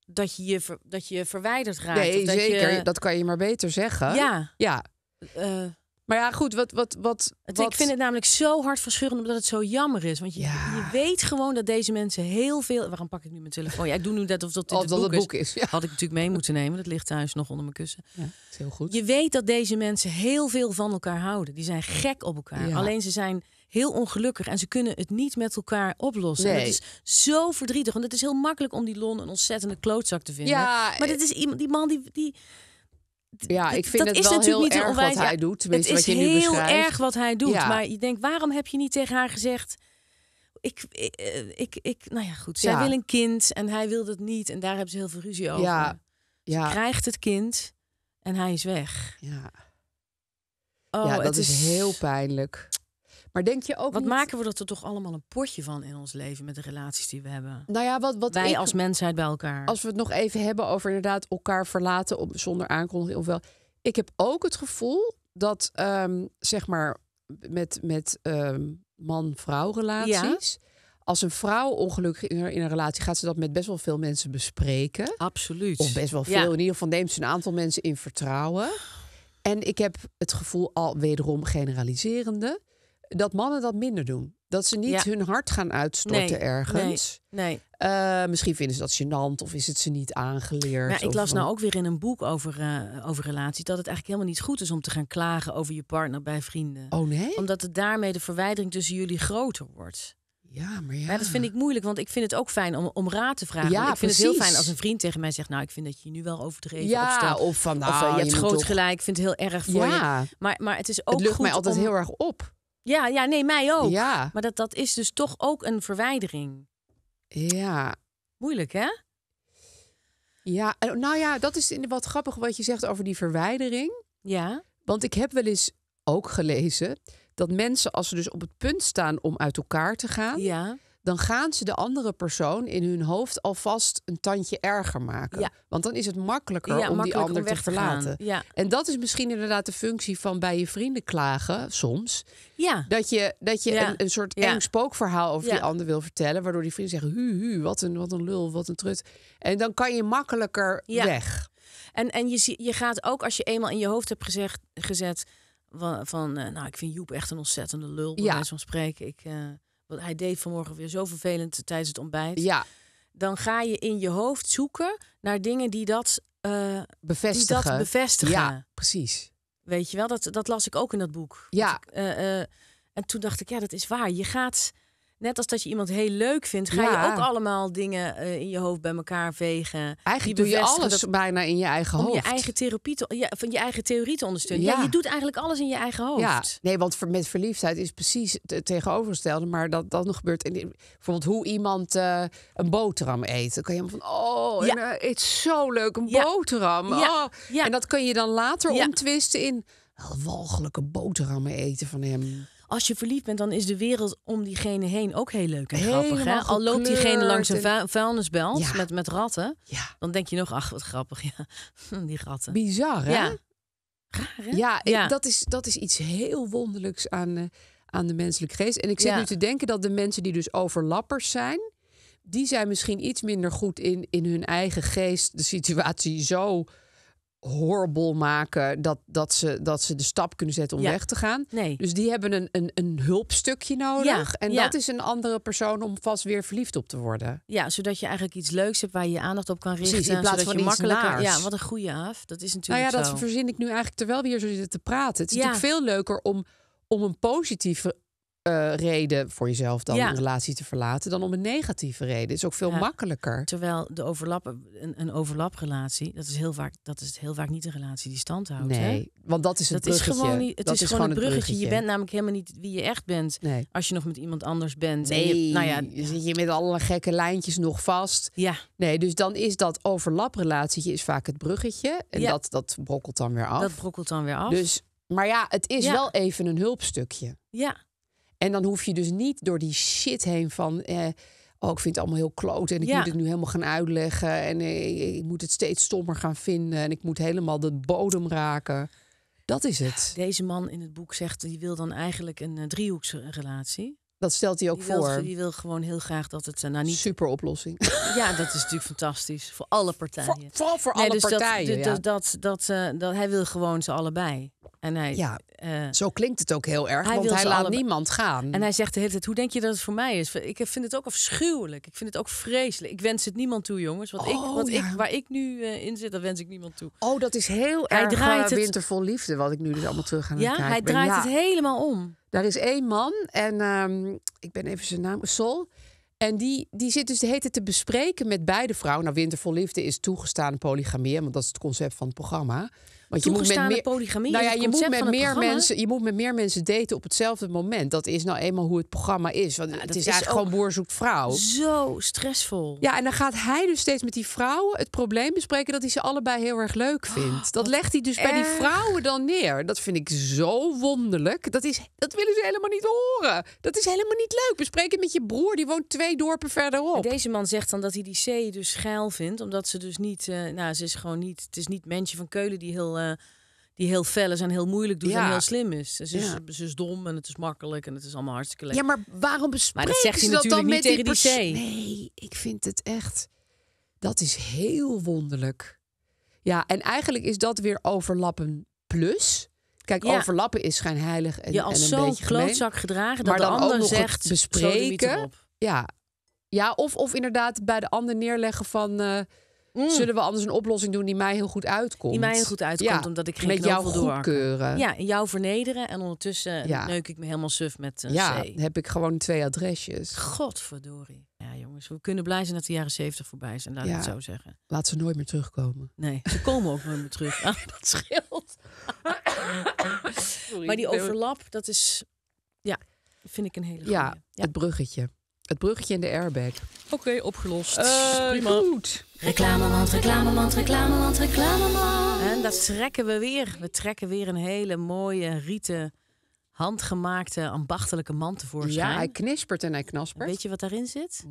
dat je je, dat je verwijderd raakt. Nee, zeker. Dat kan je maar beter zeggen. Ja. Ja. Eh, maar ja, goed, wat, wat, wat, wat... Ik vind het namelijk zo hartverscheurend omdat het zo jammer is. Want je, je, weet gewoon dat deze mensen heel veel... Waarom pak ik nu mijn telefoon? Ja, ik doe nu net of dat dit of het, dat boek boek is. Had ik natuurlijk mee moeten nemen. Dat ligt thuis nog onder mijn kussen. Ja, is heel goed. Je weet dat deze mensen heel veel van elkaar houden. Die zijn gek op elkaar. Alleen ze zijn heel ongelukkig en ze kunnen het niet met elkaar oplossen. dat is zo verdrietig. Want het is heel makkelijk om die Lon een ontzettende klootzak te vinden. Ja, maar dit eh is iemand, die man die... die ja, ik vind dat het is wel natuurlijk heel niet erg wat hij doet. Tenminste, het is wat je heel nu erg wat hij doet. Maar je denkt, waarom heb je niet tegen haar gezegd... Ik, ik, ik, nou ja, goed. Zij wil een kind en hij wil dat niet. En daar hebben ze heel veel ruzie over. Ja. Ze krijgt het kind en hij is weg. Ja. Oh, dat is... is heel pijnlijk. Maar denk je ook. Wat maken we dat er toch allemaal een potje van in ons leven met de relaties die we hebben? Nou ja, wat, wat wij als mensheid bij elkaar. Als we het nog even hebben over inderdaad elkaar verlaten op, zonder aankondiging of wel. Ik heb ook het gevoel dat ehm, zeg maar met, met ehm, man-vrouw relaties. als een vrouw ongelukkig in een relatie gaat ze dat met best wel veel mensen bespreken. Absoluut. Of best wel veel. In ieder geval neemt ze een aantal mensen in vertrouwen. En ik heb het gevoel al wederom generaliserende dat mannen dat minder doen. Dat ze niet hun hart gaan uitstorten ergens. Nee. nee. Eh, misschien vinden ze dat gênant of is het ze niet aangeleerd. Ja, ik las nou ook weer in een boek over, uh, over relaties dat het eigenlijk helemaal niet goed is om te gaan klagen over je partner bij vrienden. Oh nee. Omdat het daarmee de verwijdering tussen jullie groter wordt. Ja, maar ja. dat vind ik moeilijk, want ik vind het ook fijn om, om raad te vragen. Ja, ik vind het heel fijn als een vriend tegen mij zegt: Nou, ik vind dat je nu wel overdreven ja, opstaat. Of van eh, nou, of, je, hebt groot gelijk, ik vind het heel erg voor ja. je. Maar, maar het is ook. Het lucht mij altijd heel erg op. Ja, ja, nee, mij ook. Ja. Maar dat, dat is dus toch ook een verwijdering. Ja. Moeilijk, hè? Ja, nou ja, dat is wat grappig wat je zegt over die verwijdering. Ja. Want ik heb wel eens ook gelezen dat mensen, als ze dus op het punt staan om uit elkaar te gaan, ja dan gaan ze de andere persoon in hun hoofd alvast een tandje erger maken. Want dan is het makkelijker om die ander om te verlaten. ja. En dat is misschien inderdaad de functie van bij je vrienden klagen soms. Ja. Dat je, dat je een, soort eng spookverhaal over die ander wil vertellen, waardoor die vrienden zeggen: hu, hu, wat een, wat een lul, wat een trut. En dan kan je makkelijker weg. En, en je, je gaat ook als je eenmaal in je hoofd hebt gezegd, gezet van, eh, nou, ik vind Joep echt een ontzettende lul. Bij ja. van spreken. Ik, eh, want hij deed vanmorgen weer zo vervelend tijdens het ontbijt. Ja. Dan ga je in je hoofd zoeken naar dingen die dat, bevestigen. Eh, die dat bevestigen. Ja, precies. Weet je wel, dat, dat las ik ook in dat boek. Ja. Eh, eh, en toen dacht ik, ja, dat is waar. Je gaat Net als dat je iemand heel leuk vindt, ga je ook allemaal dingen eh, in je hoofd bij elkaar vegen. Eigenlijk doe je alles bijna in je eigen hoofd. Om je eigen therapie te, ja, van je eigen theorie te ondersteunen. Ja. je doet eigenlijk alles in je eigen hoofd. Ja. Nee, want met verliefdheid is precies het tegenovergestelde. Maar dat dat nog gebeurt. In, bijvoorbeeld hoe iemand eh, een boterham eet. Dan kan je hem van, oh, en, het eh, is zo leuk, een boterham. Oh. En dat kun je dan later omtwisten in... Wel walgelijke boterhammen eten van hem als je verliefd bent, dan is de wereld om diegene heen ook heel leuk en grappig. Hè? Al loopt diegene langs een vuilnisbelt met, met ratten, dan denk je nog, ach, wat grappig. Ja. Die ratten. Bizar, hè? Ja, Raar, hè? ja, ja. Dat, is, dat is iets heel wonderlijks aan, eh, aan de menselijke geest. En ik zit nu te denken dat de mensen die dus overlappers zijn, die zijn misschien iets minder goed in, in hun eigen geest de situatie zo horrible maken. Dat, dat, ze, dat ze de stap kunnen zetten om weg te gaan. Nee. Dus die hebben een, een, een hulpstukje nodig. En dat is een andere persoon om vast weer verliefd op te worden. Ja, zodat je eigenlijk iets leuks hebt waar je je aandacht op kan richten. in plaats van je makkelijker. Ja, wat een goede af. Dat is natuurlijk. Nou ja, dat verzin ik nu eigenlijk terwijl we hier zo zitten te praten. Het is natuurlijk veel leuker om, om een positieve eh, reden voor jezelf dan een relatie te verlaten dan om een negatieve reden. Is ook veel makkelijker. Terwijl de overlap, een, een overlaprelatie, dat is, heel vaak, dat is heel vaak niet een relatie die stand houdt. Nee, hè? want dat is het dat bruggetje. Is gewoon niet, het dat is, gewoon, een bruggetje. Je bent namelijk helemaal niet wie je echt bent nee. als je nog met iemand anders bent. Nee, en je, nou ja, zit je met alle gekke lijntjes nog vast. Ja. Nee, dus dan is dat overlaprelatietje is vaak het bruggetje. En dat, dat brokkelt dan weer af. Dat brokkelt dan weer af. Dus, maar ja, het is wel even een hulpstukje. Ja, en dan hoef je dus niet door die shit heen van. Eh, oh, ik vind het allemaal heel kloot en ik moet het nu helemaal gaan uitleggen. En eh, ik moet het steeds stommer gaan vinden. En ik moet helemaal de bodem raken. Dat is het. Deze man in het boek zegt, die wil dan eigenlijk een eh, driehoeksrelatie. Dat stelt hij ook voor. die wil gewoon heel graag dat het eh, nou niet. Super oplossing. Ja, dat is natuurlijk fantastisch voor alle partijen. vooral voor alle dus partijen. Dat, dat, dat, dat, hij wil gewoon ze allebei. En hij, ja, eh, zo klinkt het ook heel erg, hij want hij laat niemand gaan. En hij zegt de hele tijd, hoe denk je dat het voor mij is? Ik vind het ook afschuwelijk. Ik vind het ook vreselijk. Ik wens het niemand toe, jongens. Wat ik, wat oh, ik, waar ik nu eh, in zit, dat wens ik niemand toe. Oh, dat is heel hij erg draait eh, het... wintervol liefde, wat ik nu dus allemaal terug aan het ja, Ja, hij draait het helemaal om. Daar is één man, en ehm, ik ben even zijn naam, Sol... En die, die zit dus de hele te bespreken met beide vrouwen. Nou, Wintervol Liefde is toegestaan polygamie, want dat is het concept van het programma. Want je moet met meer, polygamie. Nou ja, je moet met meer mensen, je moet met meer mensen daten op hetzelfde moment. Dat is nou eenmaal hoe het programma is. Want nou, het is, eigenlijk gewoon boer zoekt vrouw. Zo stressvol. Ja, en dan gaat hij dus steeds met die vrouwen het probleem bespreken dat hij ze allebei heel erg leuk oh, vindt. dat legt hij dus bij die vrouwen dan neer. Dat vind ik zo wonderlijk. Dat, is, dat willen ze helemaal niet horen. Dat is helemaal niet leuk. Bespreek het met je broer, die woont twee dorpen verderop. deze man zegt dan dat hij die C dus geil vindt, omdat ze dus niet, uh, nou, ze is gewoon niet, het is niet mensje van Keulen die heel eh, die heel fel zijn heel moeilijk doet ja. en heel slim is. Dus ze is, is dom en het is makkelijk en het is allemaal hartstikke leuk. Ja, maar waarom bespreken maar dat zegt ze dat dan met tegen die, Nee, ik vind het echt... Dat is heel wonderlijk. Ja, en eigenlijk is dat weer overlappen plus. Kijk, overlappen is schijnheilig en, een als en een zo zo'n gedragen dat maar de ander zegt bespreken. ja. ja, of, of inderdaad bij de ander neerleggen van... Eh, Mm. Zullen we anders een oplossing doen die mij heel goed uitkomt? Die mij heel goed uitkomt, omdat ik geen Met jou goedkeuren. Ja, jou vernederen. En ondertussen neuk ik me helemaal suf met een eh, Ja, C. heb ik gewoon twee adresjes. Godverdorie. Ja, jongens, we kunnen blij zijn dat de jaren zeventig voorbij zijn, laat ik het zo zeggen. Laat ze nooit meer terugkomen. Nee, ze komen ook nooit meer terug. Ah, dat scheelt. maar die overlap, dat is... Ja, vind ik een hele goede. Ja, het bruggetje. Het bruggetje in de airbag. Oké, opgelost. Uh, Prima. Goed. Reclamemand, reclamemand, reclamemand, reclamemand. En dat trekken we weer. We trekken weer een hele mooie rieten, handgemaakte, ambachtelijke man tevoorschijn. Ja, hij knispert en hij knaspert. Weet je wat daarin zit?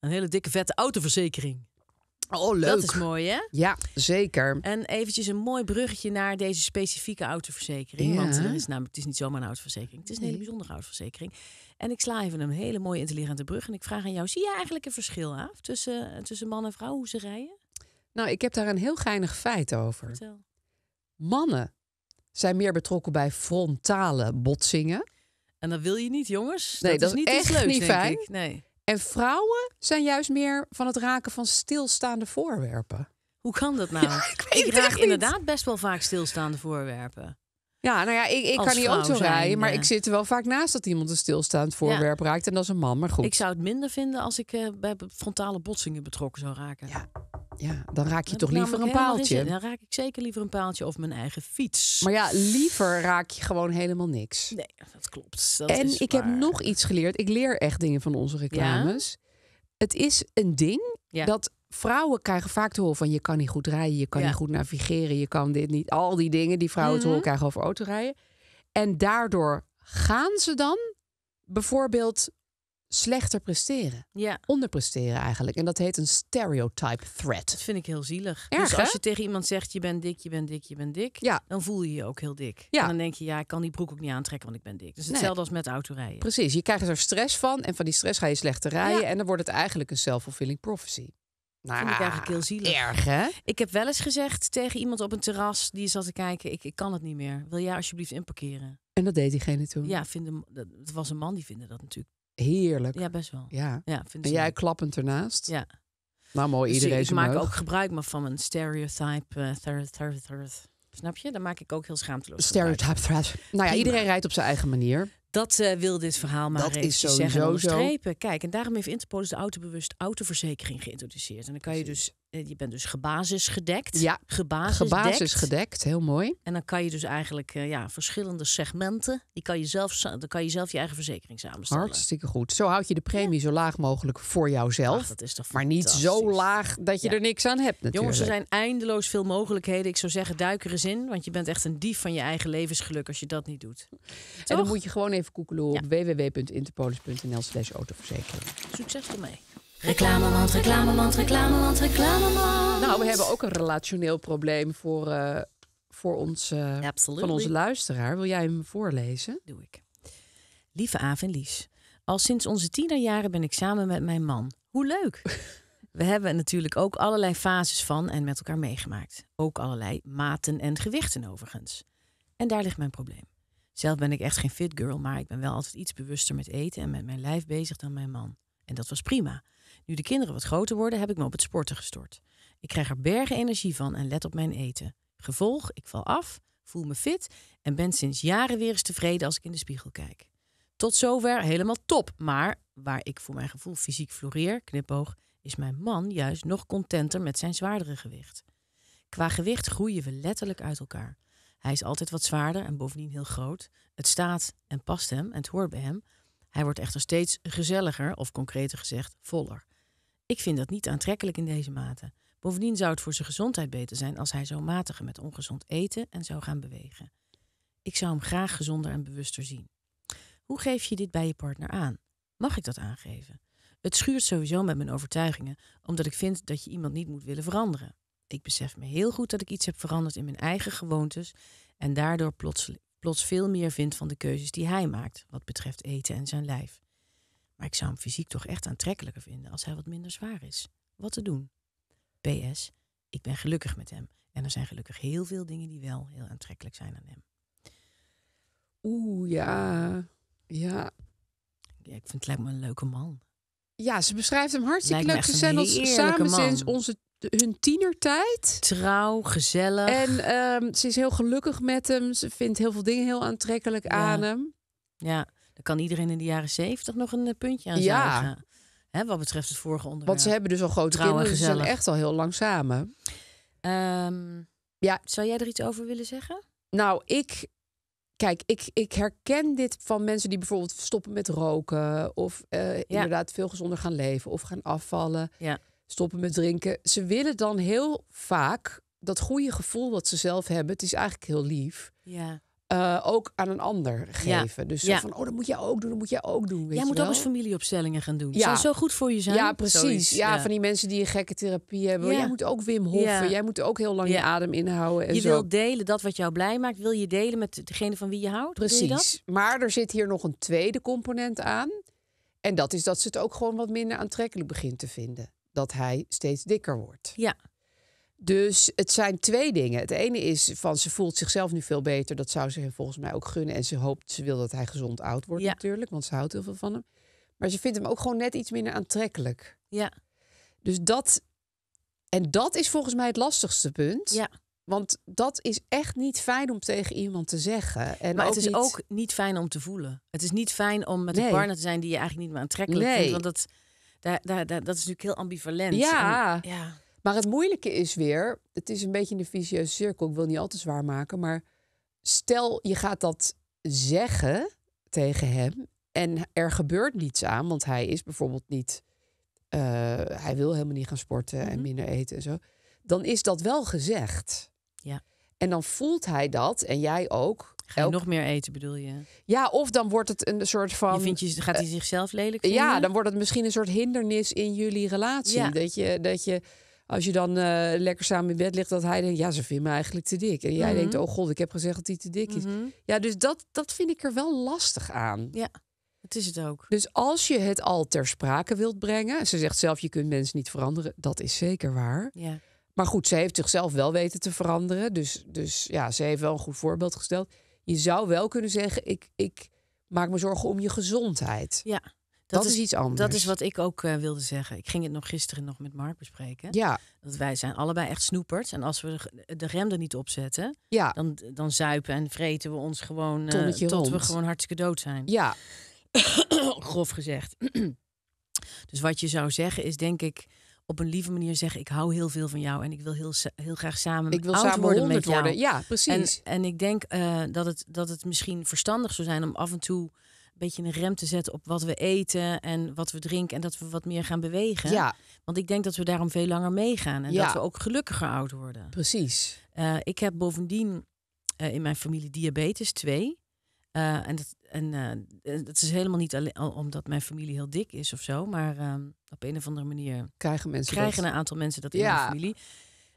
Een hele dikke vette autoverzekering. Oh, leuk. Dat is mooi, hè? Ja, zeker. En eventjes een mooi bruggetje naar deze specifieke autoverzekering. Ja. Want eh, er is namelijk, het is niet zomaar een autoverzekering. Het is een hele bijzondere autoverzekering. En ik sla even een hele mooie intelligente brug. En ik vraag aan jou, zie je eigenlijk een verschil, af tussen, eh, tussen man en vrouw, hoe ze rijden? Nou, ik heb daar een heel geinig feit over. Vertel. Mannen zijn meer betrokken bij frontale botsingen. En dat wil je niet, jongens. Nee, dat, is niet echt leuks, niet fijn. Ik. Nee. En vrouwen zijn juist meer van het raken van stilstaande voorwerpen. Hoe kan dat nou? ik, ik raak inderdaad best wel vaak stilstaande voorwerpen. Ja, nou ja, ik, ik kan niet ook zo rijden, maar ik zit er wel vaak naast dat iemand een stilstaand voorwerp raakt. En dat is een man, maar goed. Ik zou het minder vinden als ik eh, bij frontale botsingen betrokken zou raken. Ja, ja, dan raak je toch nou liever een paaltje. Dan raak ik zeker liever een paaltje of mijn eigen fiets. Maar ja, liever raak je gewoon helemaal niks. Nee, dat klopt. Dat en ik heb nog iets geleerd. Ik leer echt dingen van onze reclames. Het is een ding dat vrouwen krijgen vaak te horen van je kan niet goed rijden, je kan niet goed navigeren, je kan dit niet. Al die dingen die vrouwen mm te mhm. horen krijgen over autorijden. En daardoor gaan ze dan bijvoorbeeld slechter presteren. Ja. Onderpresteren eigenlijk. En dat heet een stereotype threat. Dat vind ik heel zielig. Erg, dus als je tegen iemand zegt, je bent dik, je bent dik, je bent dik. Ja. Dan voel je je ook heel dik. Ja. dan denk je, ja, ik kan die broek ook niet aantrekken, want ik ben dik. Dus hetzelfde als met autorijden. Precies, je krijgt er stress van. En van die stress ga je slechter rijden. En dan wordt het eigenlijk een self-fulfilling prophecy. Nou, vind ik eigenlijk heel zielig. Erg, hè? Ik heb wel eens gezegd tegen iemand op een terras die zat te kijken: ik, ik kan het niet meer. Wil jij alsjeblieft inparkeren? En dat deed diegene toen? Ja, vinden, dat, het was een man die vinden dat natuurlijk Heerlijk. Ja, best wel. Ja. ja vind en jij klappend ernaast? Ja. Nou, mooi, iedereen dus Ik maak ook gebruik maar van een stereotype. Eh, Snap je? Dan maak ik ook heel schaamteloos Stereotype Nou ja, iedereen rijdt op zijn eigen manier. Dat uh, wil dit verhaal maar dat is sowieso zeggen Zo. Kijk, en daarom heeft Interpolis dus de autobewust autoverzekering geïntroduceerd. En dan kan je dus eh, je bent dus gebasisgedekt. Ja, gebasisgedekt. gebasisgedekt, heel mooi. En dan kan je dus eigenlijk eh, ja, verschillende segmenten, die kan je zelf, dan kan je zelf je eigen verzekering samenstellen. Hartstikke goed. Zo houd je de premie zo laag mogelijk voor jouzelf. maar niet zo laag dat je er niks aan hebt natuurlijk. Jongens, er zijn eindeloos veel mogelijkheden. Ik zou zeggen, duik er eens in, want je bent echt een dief van je eigen levensgeluk als je dat niet doet. En dan moet je gewoon even koekelen op www.interpolis.nl slash autoverzekering. Succes ermee. Reclamemand, reclamemand, reclamemand, reclamemand. Nou, we hebben ook een relationeel probleem voor, eh, voor ons, eh, van onze luisteraar. Wil jij hem voorlezen? Doe ik. Lieve Aven Lies, al sinds onze tienerjaren ben ik samen met mijn man. Hoe leuk! We hebben natuurlijk ook allerlei fases van en met elkaar meegemaakt. Ook allerlei maten en gewichten overigens. En daar ligt mijn probleem. Zelf ben ik echt geen fit girl, maar ik ben wel altijd iets bewuster met eten en met mijn lijf bezig dan mijn man. En dat was prima. Nu de kinderen wat groter worden, heb ik me op het sporten gestort. Ik krijg er bergen energie van en let op mijn eten. Gevolg, ik val af, voel me fit en ben sinds jaren weer eens tevreden als ik in de spiegel kijk. Tot zover helemaal top, maar waar ik voor mijn gevoel fysiek floreer, knipoog, is mijn man juist nog contenter met zijn zwaardere gewicht. Qua gewicht groeien we letterlijk uit elkaar. Hij is altijd wat zwaarder en bovendien heel groot. Het staat en past hem en het hoort bij hem. Hij wordt echter steeds gezelliger, of concreter gezegd, voller. Ik vind dat niet aantrekkelijk in deze mate. Bovendien zou het voor zijn gezondheid beter zijn als hij zo matigen met ongezond eten en zou gaan bewegen. Ik zou hem graag gezonder en bewuster zien. Hoe geef je dit bij je partner aan? Mag ik dat aangeven? Het schuurt sowieso met mijn overtuigingen, omdat ik vind dat je iemand niet moet willen veranderen. Ik besef me heel goed dat ik iets heb veranderd in mijn eigen gewoontes en daardoor plots, plots veel meer vind van de keuzes die hij maakt wat betreft eten en zijn lijf. Maar ik zou hem fysiek toch echt aantrekkelijker vinden als hij wat minder zwaar is. Wat te doen? PS, ik ben gelukkig met hem. En er zijn gelukkig heel veel dingen die wel heel aantrekkelijk zijn aan hem. Oeh, ja. Ja. ik vind het lijkt me een leuke man. Ja, ze beschrijft hem hartstikke leuk. Ze zijn al samen sinds onze hun tienertijd. Trouw, gezellig. En ehm, ze is heel gelukkig met hem. Ze vindt heel veel dingen heel aantrekkelijk aan hem. Ja kan iedereen in de jaren zeventig nog een eh, puntje aan ja. Hè, wat betreft het vorige onderwerp. Want ze hebben dus al grote Trouw kinderen. Ze zijn echt al heel lang samen. Ehm, ja. Zou jij er iets over willen zeggen? Nou, ik... Kijk, ik, ik herken dit van mensen die bijvoorbeeld stoppen met roken. Of eh, inderdaad veel gezonder gaan leven. Of gaan afvallen. Ja. Stoppen met drinken. Ze willen dan heel vaak dat goede gevoel wat ze zelf hebben. Het is eigenlijk heel lief. Ja eh, ook aan een ander geven. Dus ja. van, oh, dat moet jij ook doen, dat moet jij ook doen. Weet jij je moet ook eens familieopstellingen gaan doen. Ja. Zou zo goed voor je zijn. Ja, precies. Ja, van die mensen die een gekke therapie hebben. Oh, jij moet ook Wim Hoffen. Jij moet ook heel lang je adem inhouden. En je wilt delen dat wat jou blij maakt, wil je delen met degene van wie je houdt. Precies. Maar er zit hier nog een tweede component aan. En dat is dat ze het ook gewoon wat minder aantrekkelijk begint te vinden. Dat hij steeds dikker wordt. Ja. Dus het zijn twee dingen. Het ene is van ze voelt zichzelf nu veel beter. Dat zou ze volgens mij ook gunnen. En ze hoopt, ze wil dat hij gezond oud wordt ja. natuurlijk. Want ze houdt heel veel van hem. Maar ze vindt hem ook gewoon net iets minder aantrekkelijk. Ja. Dus dat. En dat is volgens mij het lastigste punt. Ja. Want dat is echt niet fijn om tegen iemand te zeggen. En maar het is ook niet fijn om te voelen. Het is niet fijn om met een partner te zijn die je eigenlijk niet meer aantrekkelijk nee. vindt. Want dat, dat is natuurlijk heel ambivalent. Ja. ja. Maar het moeilijke is weer, het is een beetje een vicieuze cirkel, ik wil niet al te zwaar maken, maar stel je gaat dat zeggen tegen hem en er gebeurt niets aan, want hij is bijvoorbeeld niet, eh, hij wil helemaal niet gaan sporten en mhm. minder eten en zo, dan is dat wel gezegd. Ja. En dan voelt hij dat en jij ook. Ga je nog meer eten bedoel je? Ja, of dan wordt het een soort van. Je vindt je, gaat hij eh, zichzelf lelijk vinden? Ja, dan wordt het misschien een soort hindernis in jullie relatie. Dat je. Dat je als je dan eh, lekker samen in bed ligt, dat hij denkt, ja, ze vindt me eigenlijk te dik. En jij mhm. denkt, oh god, ik heb gezegd dat hij te dik is. Mhm. Ja, dus dat, dat vind ik er wel lastig aan. Ja, dat is het ook. Dus als je het al ter sprake wilt brengen, ze zegt zelf, je kunt mensen niet veranderen, dat is zeker waar. Ja. Maar goed, ze heeft zichzelf wel weten te veranderen. Dus, dus ja, ze heeft wel een goed voorbeeld gesteld. Je zou wel kunnen zeggen, ik, ik maak me zorgen om je gezondheid. Ja dat, is, iets anders. Dat is wat ik ook eh, wilde zeggen. Ik ging het nog gisteren nog met Mark bespreken. Ja. Dat wij zijn allebei echt snoepers. En als we de, rem er niet op zetten, ja. dan, dan zuipen en vreten we ons gewoon eh, tot we gewoon hartstikke dood zijn. Ja. Grof gezegd. dus wat je zou zeggen is denk ik op een lieve manier zeggen: ik hou heel veel van jou en ik wil heel, heel graag samen. Ik wil samen worden met jou. Worden. Ja, precies. En, en ik denk eh, dat, het, dat het misschien verstandig zou zijn om af en toe beetje een rem te zetten op wat we eten en wat we drinken en dat we wat meer gaan bewegen. Ja. Want ik denk dat we daarom veel langer meegaan en dat we ook gelukkiger oud worden. Precies. Eh, ik heb bovendien eh, in mijn familie diabetes 2. Eh, en dat, en dat is helemaal niet alleen omdat mijn familie heel dik is of zo, maar ehm, op een of andere manier krijgen, mensen krijgen een aantal mensen dat in ja. mijn familie.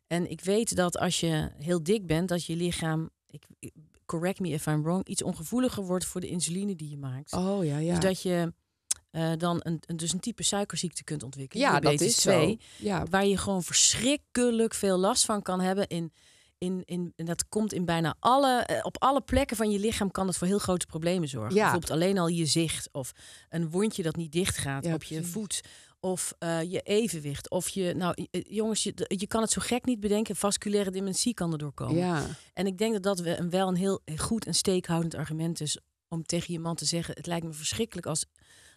En ik weet dat als je heel dik bent, dat je lichaam ik, correct me if I'm wrong, iets ongevoeliger wordt voor de insuline die je maakt. Oh ja, ja. Dus dat je eh, dan een, dus een type suikerziekte kunt ontwikkelen. Ja, dat is twee. Ja. Waar je gewoon verschrikkelijk veel last van kan hebben. In, in, in, en dat komt in bijna alle, eh, op alle plekken van je lichaam kan het voor heel grote problemen zorgen. Ja. Bijvoorbeeld alleen al je zicht of een wondje dat niet dicht gaat op je voet of eh, je evenwicht. Of je, nou jongens, je, je kan het zo gek niet bedenken. Vasculaire dementie kan erdoor komen. Ja. En ik denk dat dat we een, wel een heel eh, goed en steekhoudend argument is om tegen iemand te zeggen: Het lijkt me verschrikkelijk als,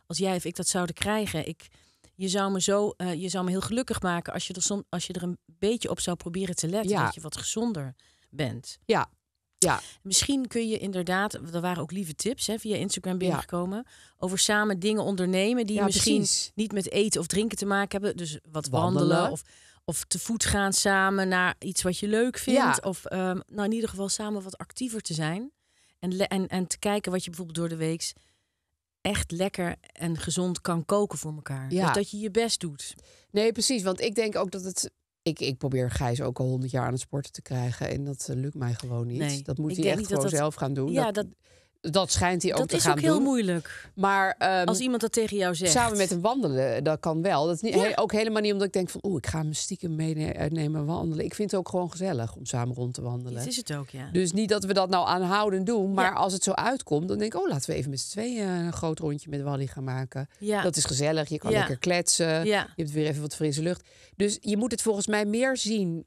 als jij of ik dat zouden krijgen. Ik, je zou me zo, eh, je zou me heel gelukkig maken als je, er som, als je er een beetje op zou proberen te letten. Ja. Dat je wat gezonder bent. Ja, ja. Misschien kun je inderdaad, er waren ook lieve tips hè, via Instagram binnengekomen. Over samen dingen ondernemen die misschien niet met eten of drinken te maken hebben. Dus wat wandelen, of, of te voet gaan samen naar iets wat je leuk vindt. Of ehm, nou in ieder geval samen wat actiever te zijn. En, en, en te kijken wat je bijvoorbeeld door de week echt lekker en gezond kan koken voor elkaar. Ja. Dus dat je je best doet. Nee, precies. Want ik denk ook dat het ik, ik probeer Gijs ook al honderd jaar aan het sporten te krijgen. En dat eh, lukt mij gewoon niet. dat moet hij echt gewoon zelf gaan doen. Ja, dat, dat schijnt hij ook te gaan doen. Dat is ook heel moeilijk. Maar ehm, als iemand dat tegen jou zegt. Samen met hem wandelen, dat kan wel. Dat is niet, ook helemaal niet omdat ik denk van, oeh, ik ga mijn stiekem meenemen wandelen. Ik vind het ook gewoon gezellig om samen rond te wandelen. Dat is het ook, ja. Dus niet dat we dat nou aanhoudend doen, maar als het zo uitkomt, dan denk ik, oh, laten we even met z'n tweeën een groot rondje met Wally gaan maken. Ja. Dat is gezellig. Je kan lekker kletsen. Je hebt weer even wat frisse lucht. Dus je moet het volgens mij meer zien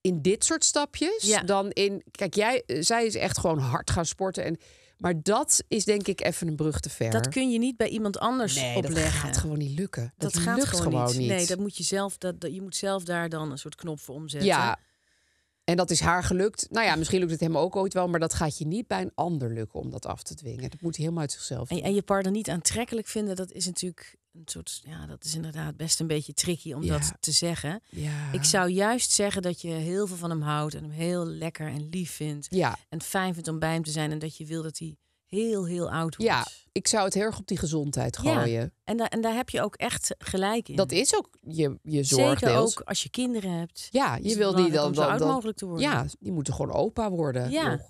in dit soort stapjes dan in. Kijk, jij, eh, zij is echt gewoon hard gaan sporten en maar dat is denk ik even een brug te ver. Dat kun je niet bij iemand anders opleggen. dat gaat gewoon niet lukken. Dat, gaat lukt gewoon, niet. Nee, dat moet je zelf. Dat, dat, je moet zelf daar dan een soort knop voor omzetten. Ja, en dat is haar gelukt. Nou ja, misschien lukt het hem ook ooit wel, maar dat gaat je niet bij een ander lukken om dat af te dwingen. Dat moet helemaal uit zichzelf. En, en, je partner niet aantrekkelijk vinden, dat is natuurlijk een soort. Ja, dat is inderdaad best een beetje tricky om dat te zeggen. Ik zou juist zeggen dat je heel veel van hem houdt en hem heel lekker en lief vindt. Ja. En fijn vindt om bij hem te zijn en dat je wil dat hij heel, heel oud wordt. Ja, ik zou het heel erg op die gezondheid gooien. Ja, en, daar en daar heb je ook echt gelijk in. Dat is ook je, je zorg. Zeker ook als je kinderen hebt. Ja, je wil die dan, zo oud mogelijk te worden. Ja, die moeten gewoon opa worden. Ja.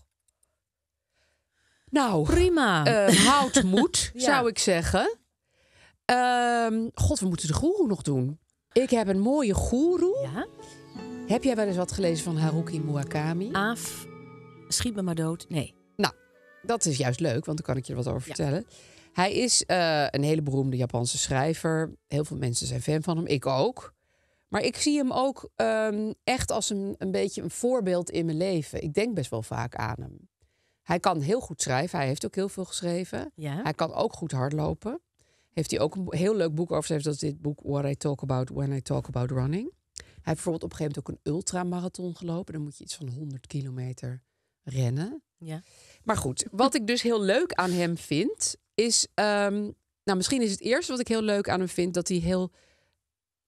Nou, prima. Uh, houd moed, zou ik zeggen. Ehm, God, we moeten de goeroe nog doen. Ik heb een mooie goeroe. Ja? Heb jij wel eens wat gelezen van Haruki Murakami? Af, schiet me maar dood. Nee dat is juist leuk, want dan kan ik je er wat over vertellen. Hij is eh, een hele beroemde Japanse schrijver. Heel veel mensen zijn fan van hem, ik ook. Maar ik zie hem ook ehm, echt als een, een beetje een voorbeeld in mijn leven. Ik denk best wel vaak aan hem. Hij kan heel goed schrijven. Hij heeft ook heel veel geschreven. Ja. Hij kan ook goed hardlopen. Heeft hij ook een heel leuk boek over geschreven. Dat is dit boek What I Talk About When I Talk About Running. Hij heeft bijvoorbeeld op een gegeven moment ook een ultramarathon gelopen. Dan moet je iets van 100 kilometer rennen. Ja. Maar goed, wat ik dus heel leuk aan hem vind, is. Ehm, nou, misschien is het eerste wat ik heel leuk aan hem vind dat hij heel.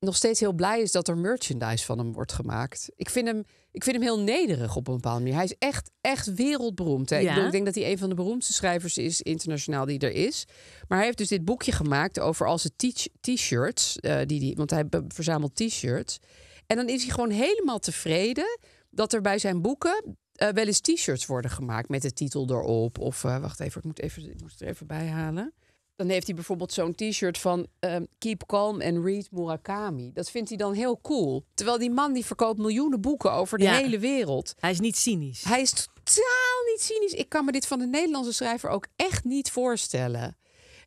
nog steeds heel blij is dat er merchandise van hem wordt gemaakt. Ik vind hem, ik vind hem heel nederig op een bepaalde manier. Hij is echt, echt wereldberoemd. Hè? Ik, denk dat hij een van de beroemdste schrijvers is internationaal die er is. Maar hij heeft dus dit boekje gemaakt over als zijn t-shirts. Eh, die die, want hij verzamelt t-shirts. En dan is hij gewoon helemaal tevreden dat er bij zijn boeken eh, wel eens t-shirts worden gemaakt met de titel erop. Of eh, wacht even, ik moet, even, ik moet het er even bij halen. Dan heeft hij bijvoorbeeld zo'n t-shirt van ehm, Keep Calm and Read Murakami. Dat vindt hij dan heel cool. Terwijl die man die verkoopt miljoenen boeken over de hele wereld. Hij is niet cynisch. Hij is totaal niet cynisch. Ik kan me dit van de Nederlandse schrijver ook echt niet voorstellen.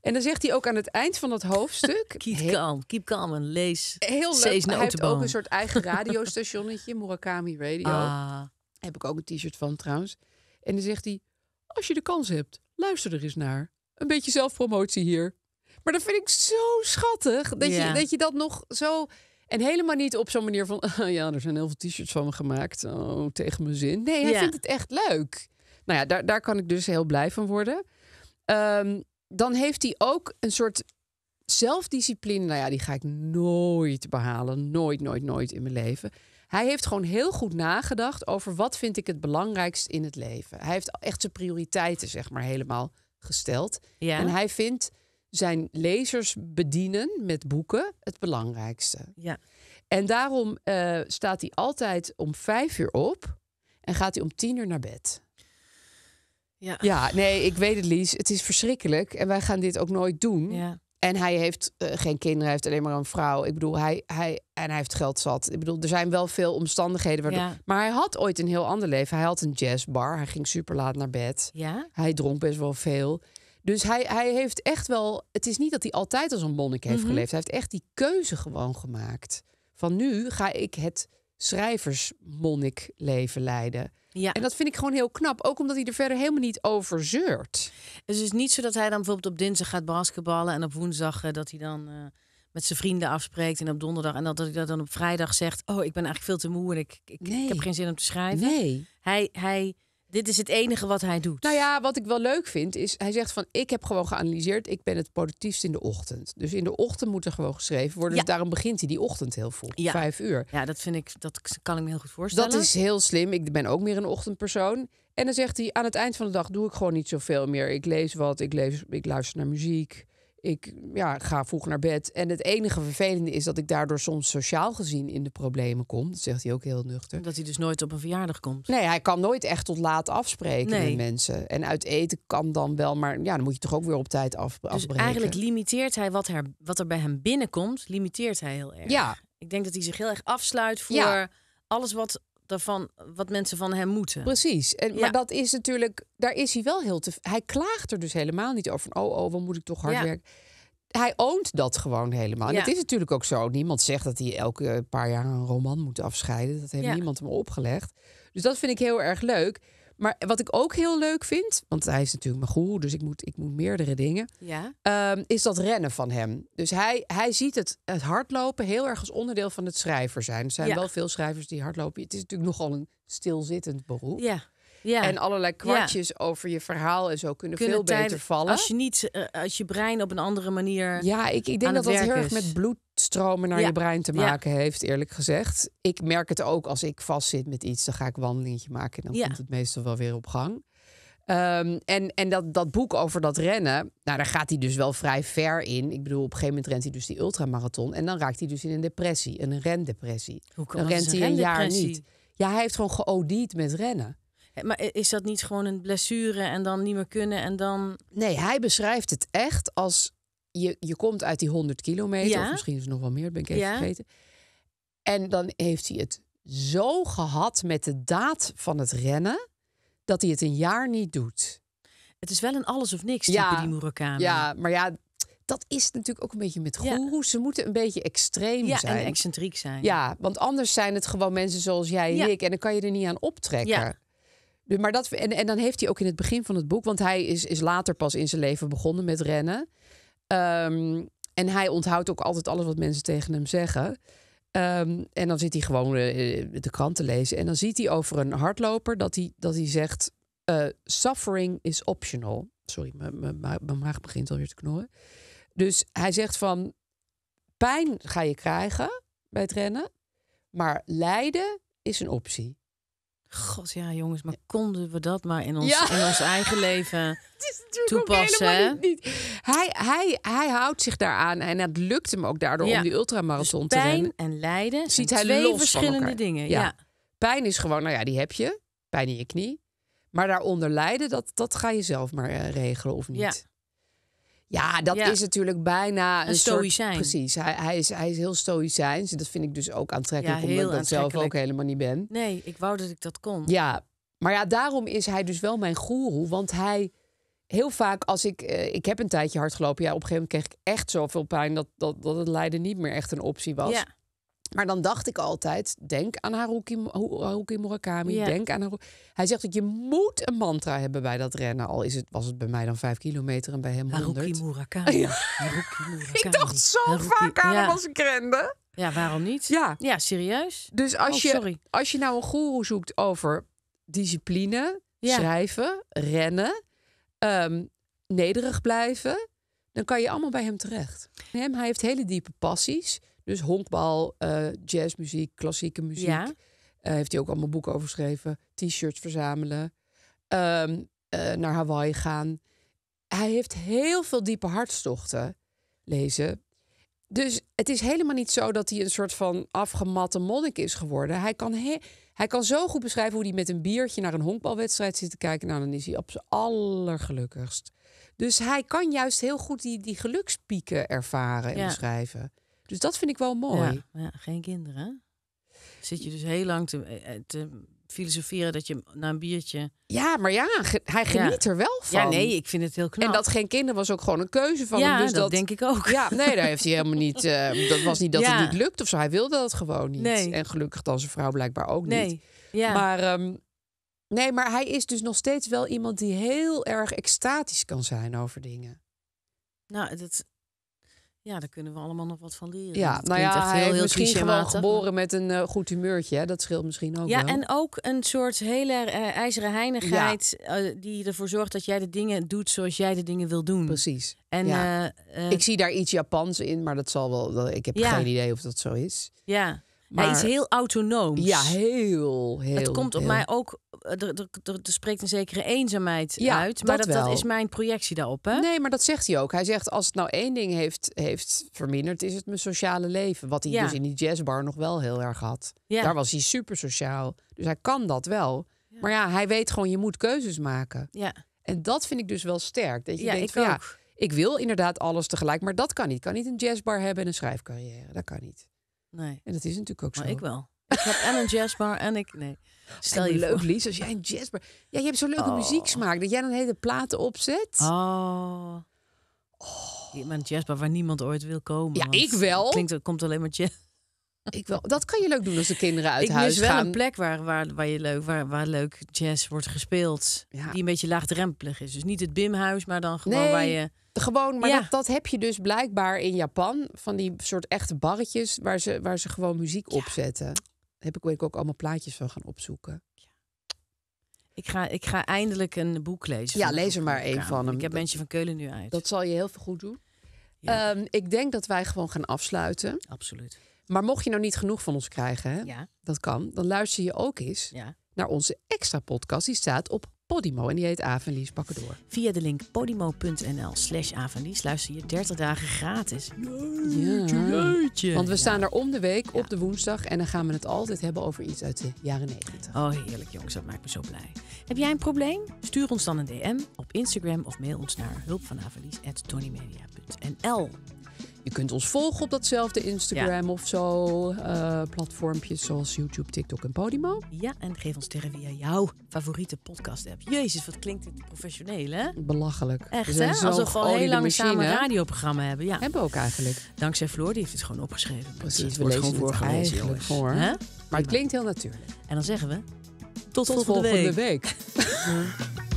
En dan zegt hij ook aan het eind van dat hoofdstuk... keep calm, keep calm en lees Heel leuk, hij heeft ook een soort eigen radiostationnetje, Murakami Radio. Ah. Heb ik ook een t-shirt van trouwens. En dan zegt hij: Als je de kans hebt, luister er eens naar. Een beetje zelfpromotie hier. Maar dat vind ik zo schattig. Dat, je, dat nog zo. En helemaal niet op zo'n manier van. ja, er zijn heel veel t-shirts van me gemaakt. Oh, tegen mijn zin. Nee, hij vindt het echt leuk. Nou ja, daar, daar kan ik dus heel blij van worden. Ehm, dan heeft hij ook een soort zelfdiscipline. Nou ja, die ga ik nooit behalen. Nooit, nooit, nooit in mijn leven. Hij heeft gewoon heel goed nagedacht over wat vind ik het belangrijkst in het leven. Hij heeft echt zijn prioriteiten zeg maar helemaal gesteld. En hij vindt zijn lezers bedienen met boeken het belangrijkste. Ja. En daarom eh, staat hij altijd om vijf uur op en gaat hij om tien uur naar bed. Ja. ja, nee, ik weet het, Lies. Het is verschrikkelijk. En wij gaan dit ook nooit doen. Ja. En hij heeft eh, geen kinderen, hij heeft alleen maar een vrouw. Ik bedoel, hij, hij, en hij heeft geld zat. Ik bedoel, er zijn wel veel omstandigheden. Waardoor, Maar hij had ooit een heel ander leven. Hij had een jazzbar, hij ging super laat naar bed. Ja? Hij dronk best wel veel. Dus hij, hij heeft echt wel. Het is niet dat hij altijd als een monnik heeft mhm. geleefd. Hij heeft echt die keuze gewoon gemaakt. Van nu ga ik het leven leiden. Ja. En dat vind ik gewoon heel knap. Ook omdat hij er verder helemaal niet over zeurt. Het is niet zo dat hij dan bijvoorbeeld op dinsdag gaat basketballen... en op woensdag eh, dat hij dan eh, met zijn vrienden afspreekt en op donderdag... en dat, hij dat dan op vrijdag zegt... oh, ik ben eigenlijk veel te moe en ik, ik, ik heb geen zin om te schrijven. Nee. Hij, hij dit is het enige wat hij doet. Nou ja, wat ik wel leuk vind is, hij zegt van ik heb gewoon geanalyseerd, ik ben het productiefst in de ochtend. Dus in de ochtend moet er gewoon geschreven worden. Dus daarom begint hij die ochtend heel vroeg, vijf uur. Ja, dat vind ik, dat kan ik me heel goed voorstellen. Dat is heel slim. Ik ben ook meer een ochtendpersoon. En dan zegt hij, aan het eind van de dag doe ik gewoon niet zoveel meer. Ik lees wat, ik, lees, ik luister naar muziek ik ja, ga vroeg naar bed. En het enige vervelende is dat ik daardoor soms sociaal gezien in de problemen kom. Dat zegt hij ook heel nuchter. Dat hij dus nooit op een verjaardag komt. Nee, hij kan nooit echt tot laat afspreken met mensen. En uit eten kan dan wel, maar ja, dan moet je toch ook weer op tijd af, dus afbreken. Eigenlijk limiteert hij wat, her, wat er bij hem binnenkomt, limiteert hij heel erg. Ja. Ik denk dat hij zich heel erg afsluit voor alles wat van wat mensen van hem moeten. Precies. En, Maar dat is natuurlijk, daar is hij wel heel te. Hij klaagt er dus helemaal niet over. Van, oh, oh, wat moet ik toch hard werken? Hij oont dat gewoon helemaal. het is natuurlijk ook zo. Niemand zegt dat hij elke paar jaar een roman moet afscheiden. Dat heeft niemand hem opgelegd. Dus dat vind ik heel erg leuk. Maar wat ik ook heel leuk vind, want hij is natuurlijk mijn goed, dus ik moet, ik moet meerdere dingen. Ja. Ehm, is dat rennen van hem. Dus hij, hij ziet het, het hardlopen heel erg als onderdeel van het schrijver zijn. Er zijn wel veel schrijvers die hardlopen. Het is natuurlijk nogal een stilzittend beroep. Ja. Ja. En allerlei kwartjes over je verhaal en zo kunnen, veel beter vallen. Als je, niet, eh, als je brein op een andere manier. Ja, ik, ik denk dat dat heel erg met bloedstromen naar je brein te maken heeft, eerlijk gezegd. Ik merk het ook als ik vastzit met iets, dan ga ik wandelingetje maken en dan komt het meestal wel weer op gang. Ehm, en en dat, dat boek over dat rennen, nou, daar gaat hij dus wel vrij ver in. Ik bedoel, op een gegeven moment rent hij dus die ultramarathon. En dan raakt hij dus in een depressie, een rendepressie. Hoe kan dan rent hij een jaar niet. Ja, hij heeft gewoon geodied met rennen. Eh, maar is dat niet gewoon een blessure en dan niet meer kunnen en dan... Nee, hij beschrijft het echt als je, je komt uit die 100 kilometer, of misschien is het nog wel meer, ben ik even ja? vergeten. En dan heeft hij het zo gehad met de daad van het rennen, dat hij het een jaar niet doet. Het is wel een alles of niks type, die Murakami. Ja, maar ja, dat is natuurlijk ook een beetje met goeroes. Ze moeten een beetje extreem zijn. en excentriek zijn. Ja, want anders zijn het gewoon mensen zoals jij en ik. En dan kan je er niet aan optrekken. Ja maar dat, en, en dan heeft hij ook in het begin van het boek, want hij is, is later pas in zijn leven begonnen met rennen. Ehm, en hij onthoudt ook altijd alles wat mensen tegen hem zeggen. Ehm, en dan zit hij gewoon eh, de krant te lezen. En dan ziet hij over een hardloper dat hij, dat hij zegt: eh, Suffering is optional. Sorry, mijn maag begint alweer te knorren. Dus hij zegt van: Pijn ga je krijgen bij het rennen, maar lijden is een optie. God ja, jongens, maar konden we dat maar in ons, eigen leven toepassen? Niet. Hij, hij, hij houdt zich daaraan en het lukt hem ook daardoor om die ultramarathon dus te rennen. en lijden ziet hij twee verschillende dingen. Ja. Pijn is gewoon, nou ja, die heb je. Pijn in je knie. Maar daaronder lijden, dat, dat ga je zelf maar eh, regelen of niet. Ja, dat is natuurlijk bijna een, stoïcijn. precies. Hij, hij, is, hij is heel stoïcijns. Dat vind ik dus ook aantrekkelijk, omdat ik dat zelf ook helemaal niet ben. Nee, ik wou dat ik dat kon. Ja, maar ja, daarom is hij dus wel mijn goeroe. Want hij, heel vaak als ik... Eh, ik heb een tijdje hard gelopen. Ja, op een gegeven moment kreeg ik echt zoveel pijn... dat, dat, dat het lijden niet meer echt een optie was. Ja. Maar dan dacht ik altijd, denk aan Haruki, Murakami, denk aan Haruki. Hij zegt dat je moet een mantra hebben bij dat rennen. Al is het, was het bij mij dan vijf kilometer en bij hem honderd. Haruki Murakami. Ik dacht zo vaak aan hem als ik rende. Ja, waarom niet? Ja, ja serieus. Dus als, oh, je, als je nou een goeroe zoekt over discipline, schrijven, rennen, ehm, nederig blijven... dan kan je allemaal bij hem terecht. Hem, hij heeft hele diepe passies... Dus honkbal, eh, jazzmuziek, klassieke muziek. Ja. Eh, heeft hij ook allemaal boeken over geschreven. T-shirts verzamelen. Ehm, eh, naar Hawaii gaan. Hij heeft heel veel diepe hartstochten lezen. Dus het is helemaal niet zo dat hij een soort van afgematte monnik is geworden. Hij kan, hij kan zo goed beschrijven hoe hij met een biertje naar een honkbalwedstrijd zit te kijken. Nou, dan is hij op zijn allergelukkigst. Dus hij kan juist heel goed die, die gelukspieken ervaren en ja. beschrijven. Dus dat vind ik wel mooi. Ja, ja, geen kinderen. Zit je dus heel lang te, eh, eh, te filosoferen dat je na een biertje. Ja, maar ja, hij geniet er wel van. Ja, nee, ik vind het heel knap. En dat geen kinderen was ook gewoon een keuze van ja, hem. Dus dat, dat, denk ik ook. Ja, nee, daar heeft hij helemaal niet. Eh, dat was niet dat ja. het niet lukt of zo. Hij wilde dat gewoon niet. Nee. En gelukkig dan zijn vrouw blijkbaar ook nee. niet. Ja. Maar ehm, nee, maar hij is dus nog steeds wel iemand die heel erg extatisch kan zijn over dingen. Nou, dat, ja, daar kunnen we allemaal nog wat van leren. Ja, dat nou ja, echt heel, hij heel misschien gewoon geboren met een eh, goed humeurtje. Hè? Dat scheelt misschien ook Ja, en ook een soort hele uh, ijzeren heinigheid... Eh, die ervoor zorgt dat jij de dingen doet zoals jij de dingen wil doen. Precies. En, ik zie daar iets Japans in, maar dat zal wel... Ik heb geen idee of dat zo is. Ja, maar... Hij is heel autonoom. Ja, heel, heel. Het komt op mij ook. Eh, er, spreekt een zekere eenzaamheid uit. Maar dat, dat, dat, is mijn projectie daarop. Hè? Nee, maar dat zegt hij ook. Hij zegt: als het nou één ding heeft, heeft verminderd, is het mijn sociale leven. Wat hij dus in die jazzbar nog wel heel erg had. Ja. Daar was hij super sociaal. Dus hij kan dat wel. Maar ja, hij weet gewoon: je moet keuzes maken. Ja. En dat vind ik dus wel sterk. Dat je denkt: ik van, ja, ik wil inderdaad alles tegelijk. Maar dat kan niet. Ik kan niet een jazzbar hebben en een schrijfcarrière. Dat kan niet. Nee. En dat is natuurlijk ook zo. Maar ik wel. Ik heb en een jazzbar en ik... Nee. Stel je leuk, Lies, als jij een jazzbar... Ja, je hebt zo'n leuke oh. muzieksmaak. Dat jij dan hele platen opzet. Oh. oh. Ja, maar een jazzbar waar niemand ooit wil komen. Ja, ik wel. Klinkt, er komt alleen maar jazz. Ik dat kan je leuk doen als de kinderen uit ik huis gaan. Ik mis wel een plek waar, waar, waar, je leuk, waar, waar leuk jazz wordt gespeeld. Die een beetje laagdrempelig is. Dus niet het bimhuis, maar dan gewoon waar je... Gewoon, maar dat, dat heb je dus blijkbaar in Japan. Van die soort echte barretjes waar ze, waar ze gewoon muziek ja. opzetten. heb ik, ook allemaal plaatjes van gaan opzoeken. Ik ga, ik ga eindelijk een boek lezen. Ja, lees er maar één van hem. Ik heb een mensen van Keulen nu uit. Dat zal je heel veel goed doen. Ehm, ik denk dat wij gewoon gaan afsluiten. Absoluut. Maar mocht je nou niet genoeg van ons krijgen, dat kan, dan luister je ook eens naar onze extra podcast. Die staat op Podimo en die heet Avenlies Pakken Door. Via de link podimo.nl slash Avenlies luister je 30 dagen gratis. ja. Want we staan daar er om de week op de woensdag en dan gaan we het altijd hebben over iets uit de jaren 90. Oh, heerlijk jongens, dat maakt me zo blij. Heb jij een probleem? Stuur ons dan een DM op Instagram of mail ons naar hulpvanavenlies.tonymedia.nl je kunt ons volgen op datzelfde Instagram of zo. Eh, platformpjes zoals YouTube, TikTok en Podimo. Ja, en geef ons sterren via jouw favoriete podcast app. Jezus, wat klinkt dit professioneel, hè? Belachelijk. Echt, hè? Als we gewoon heel lang machine. samen radioprogramma hebben. Ja. Hebben we ook eigenlijk. Dankzij Floor, die heeft het gewoon opgeschreven. Precies, we wordt lezen gewoon voorgelezen, jongens. Voor. Maar het klinkt heel natuurlijk. En dan zeggen we... Tot, tot volgende, week. week.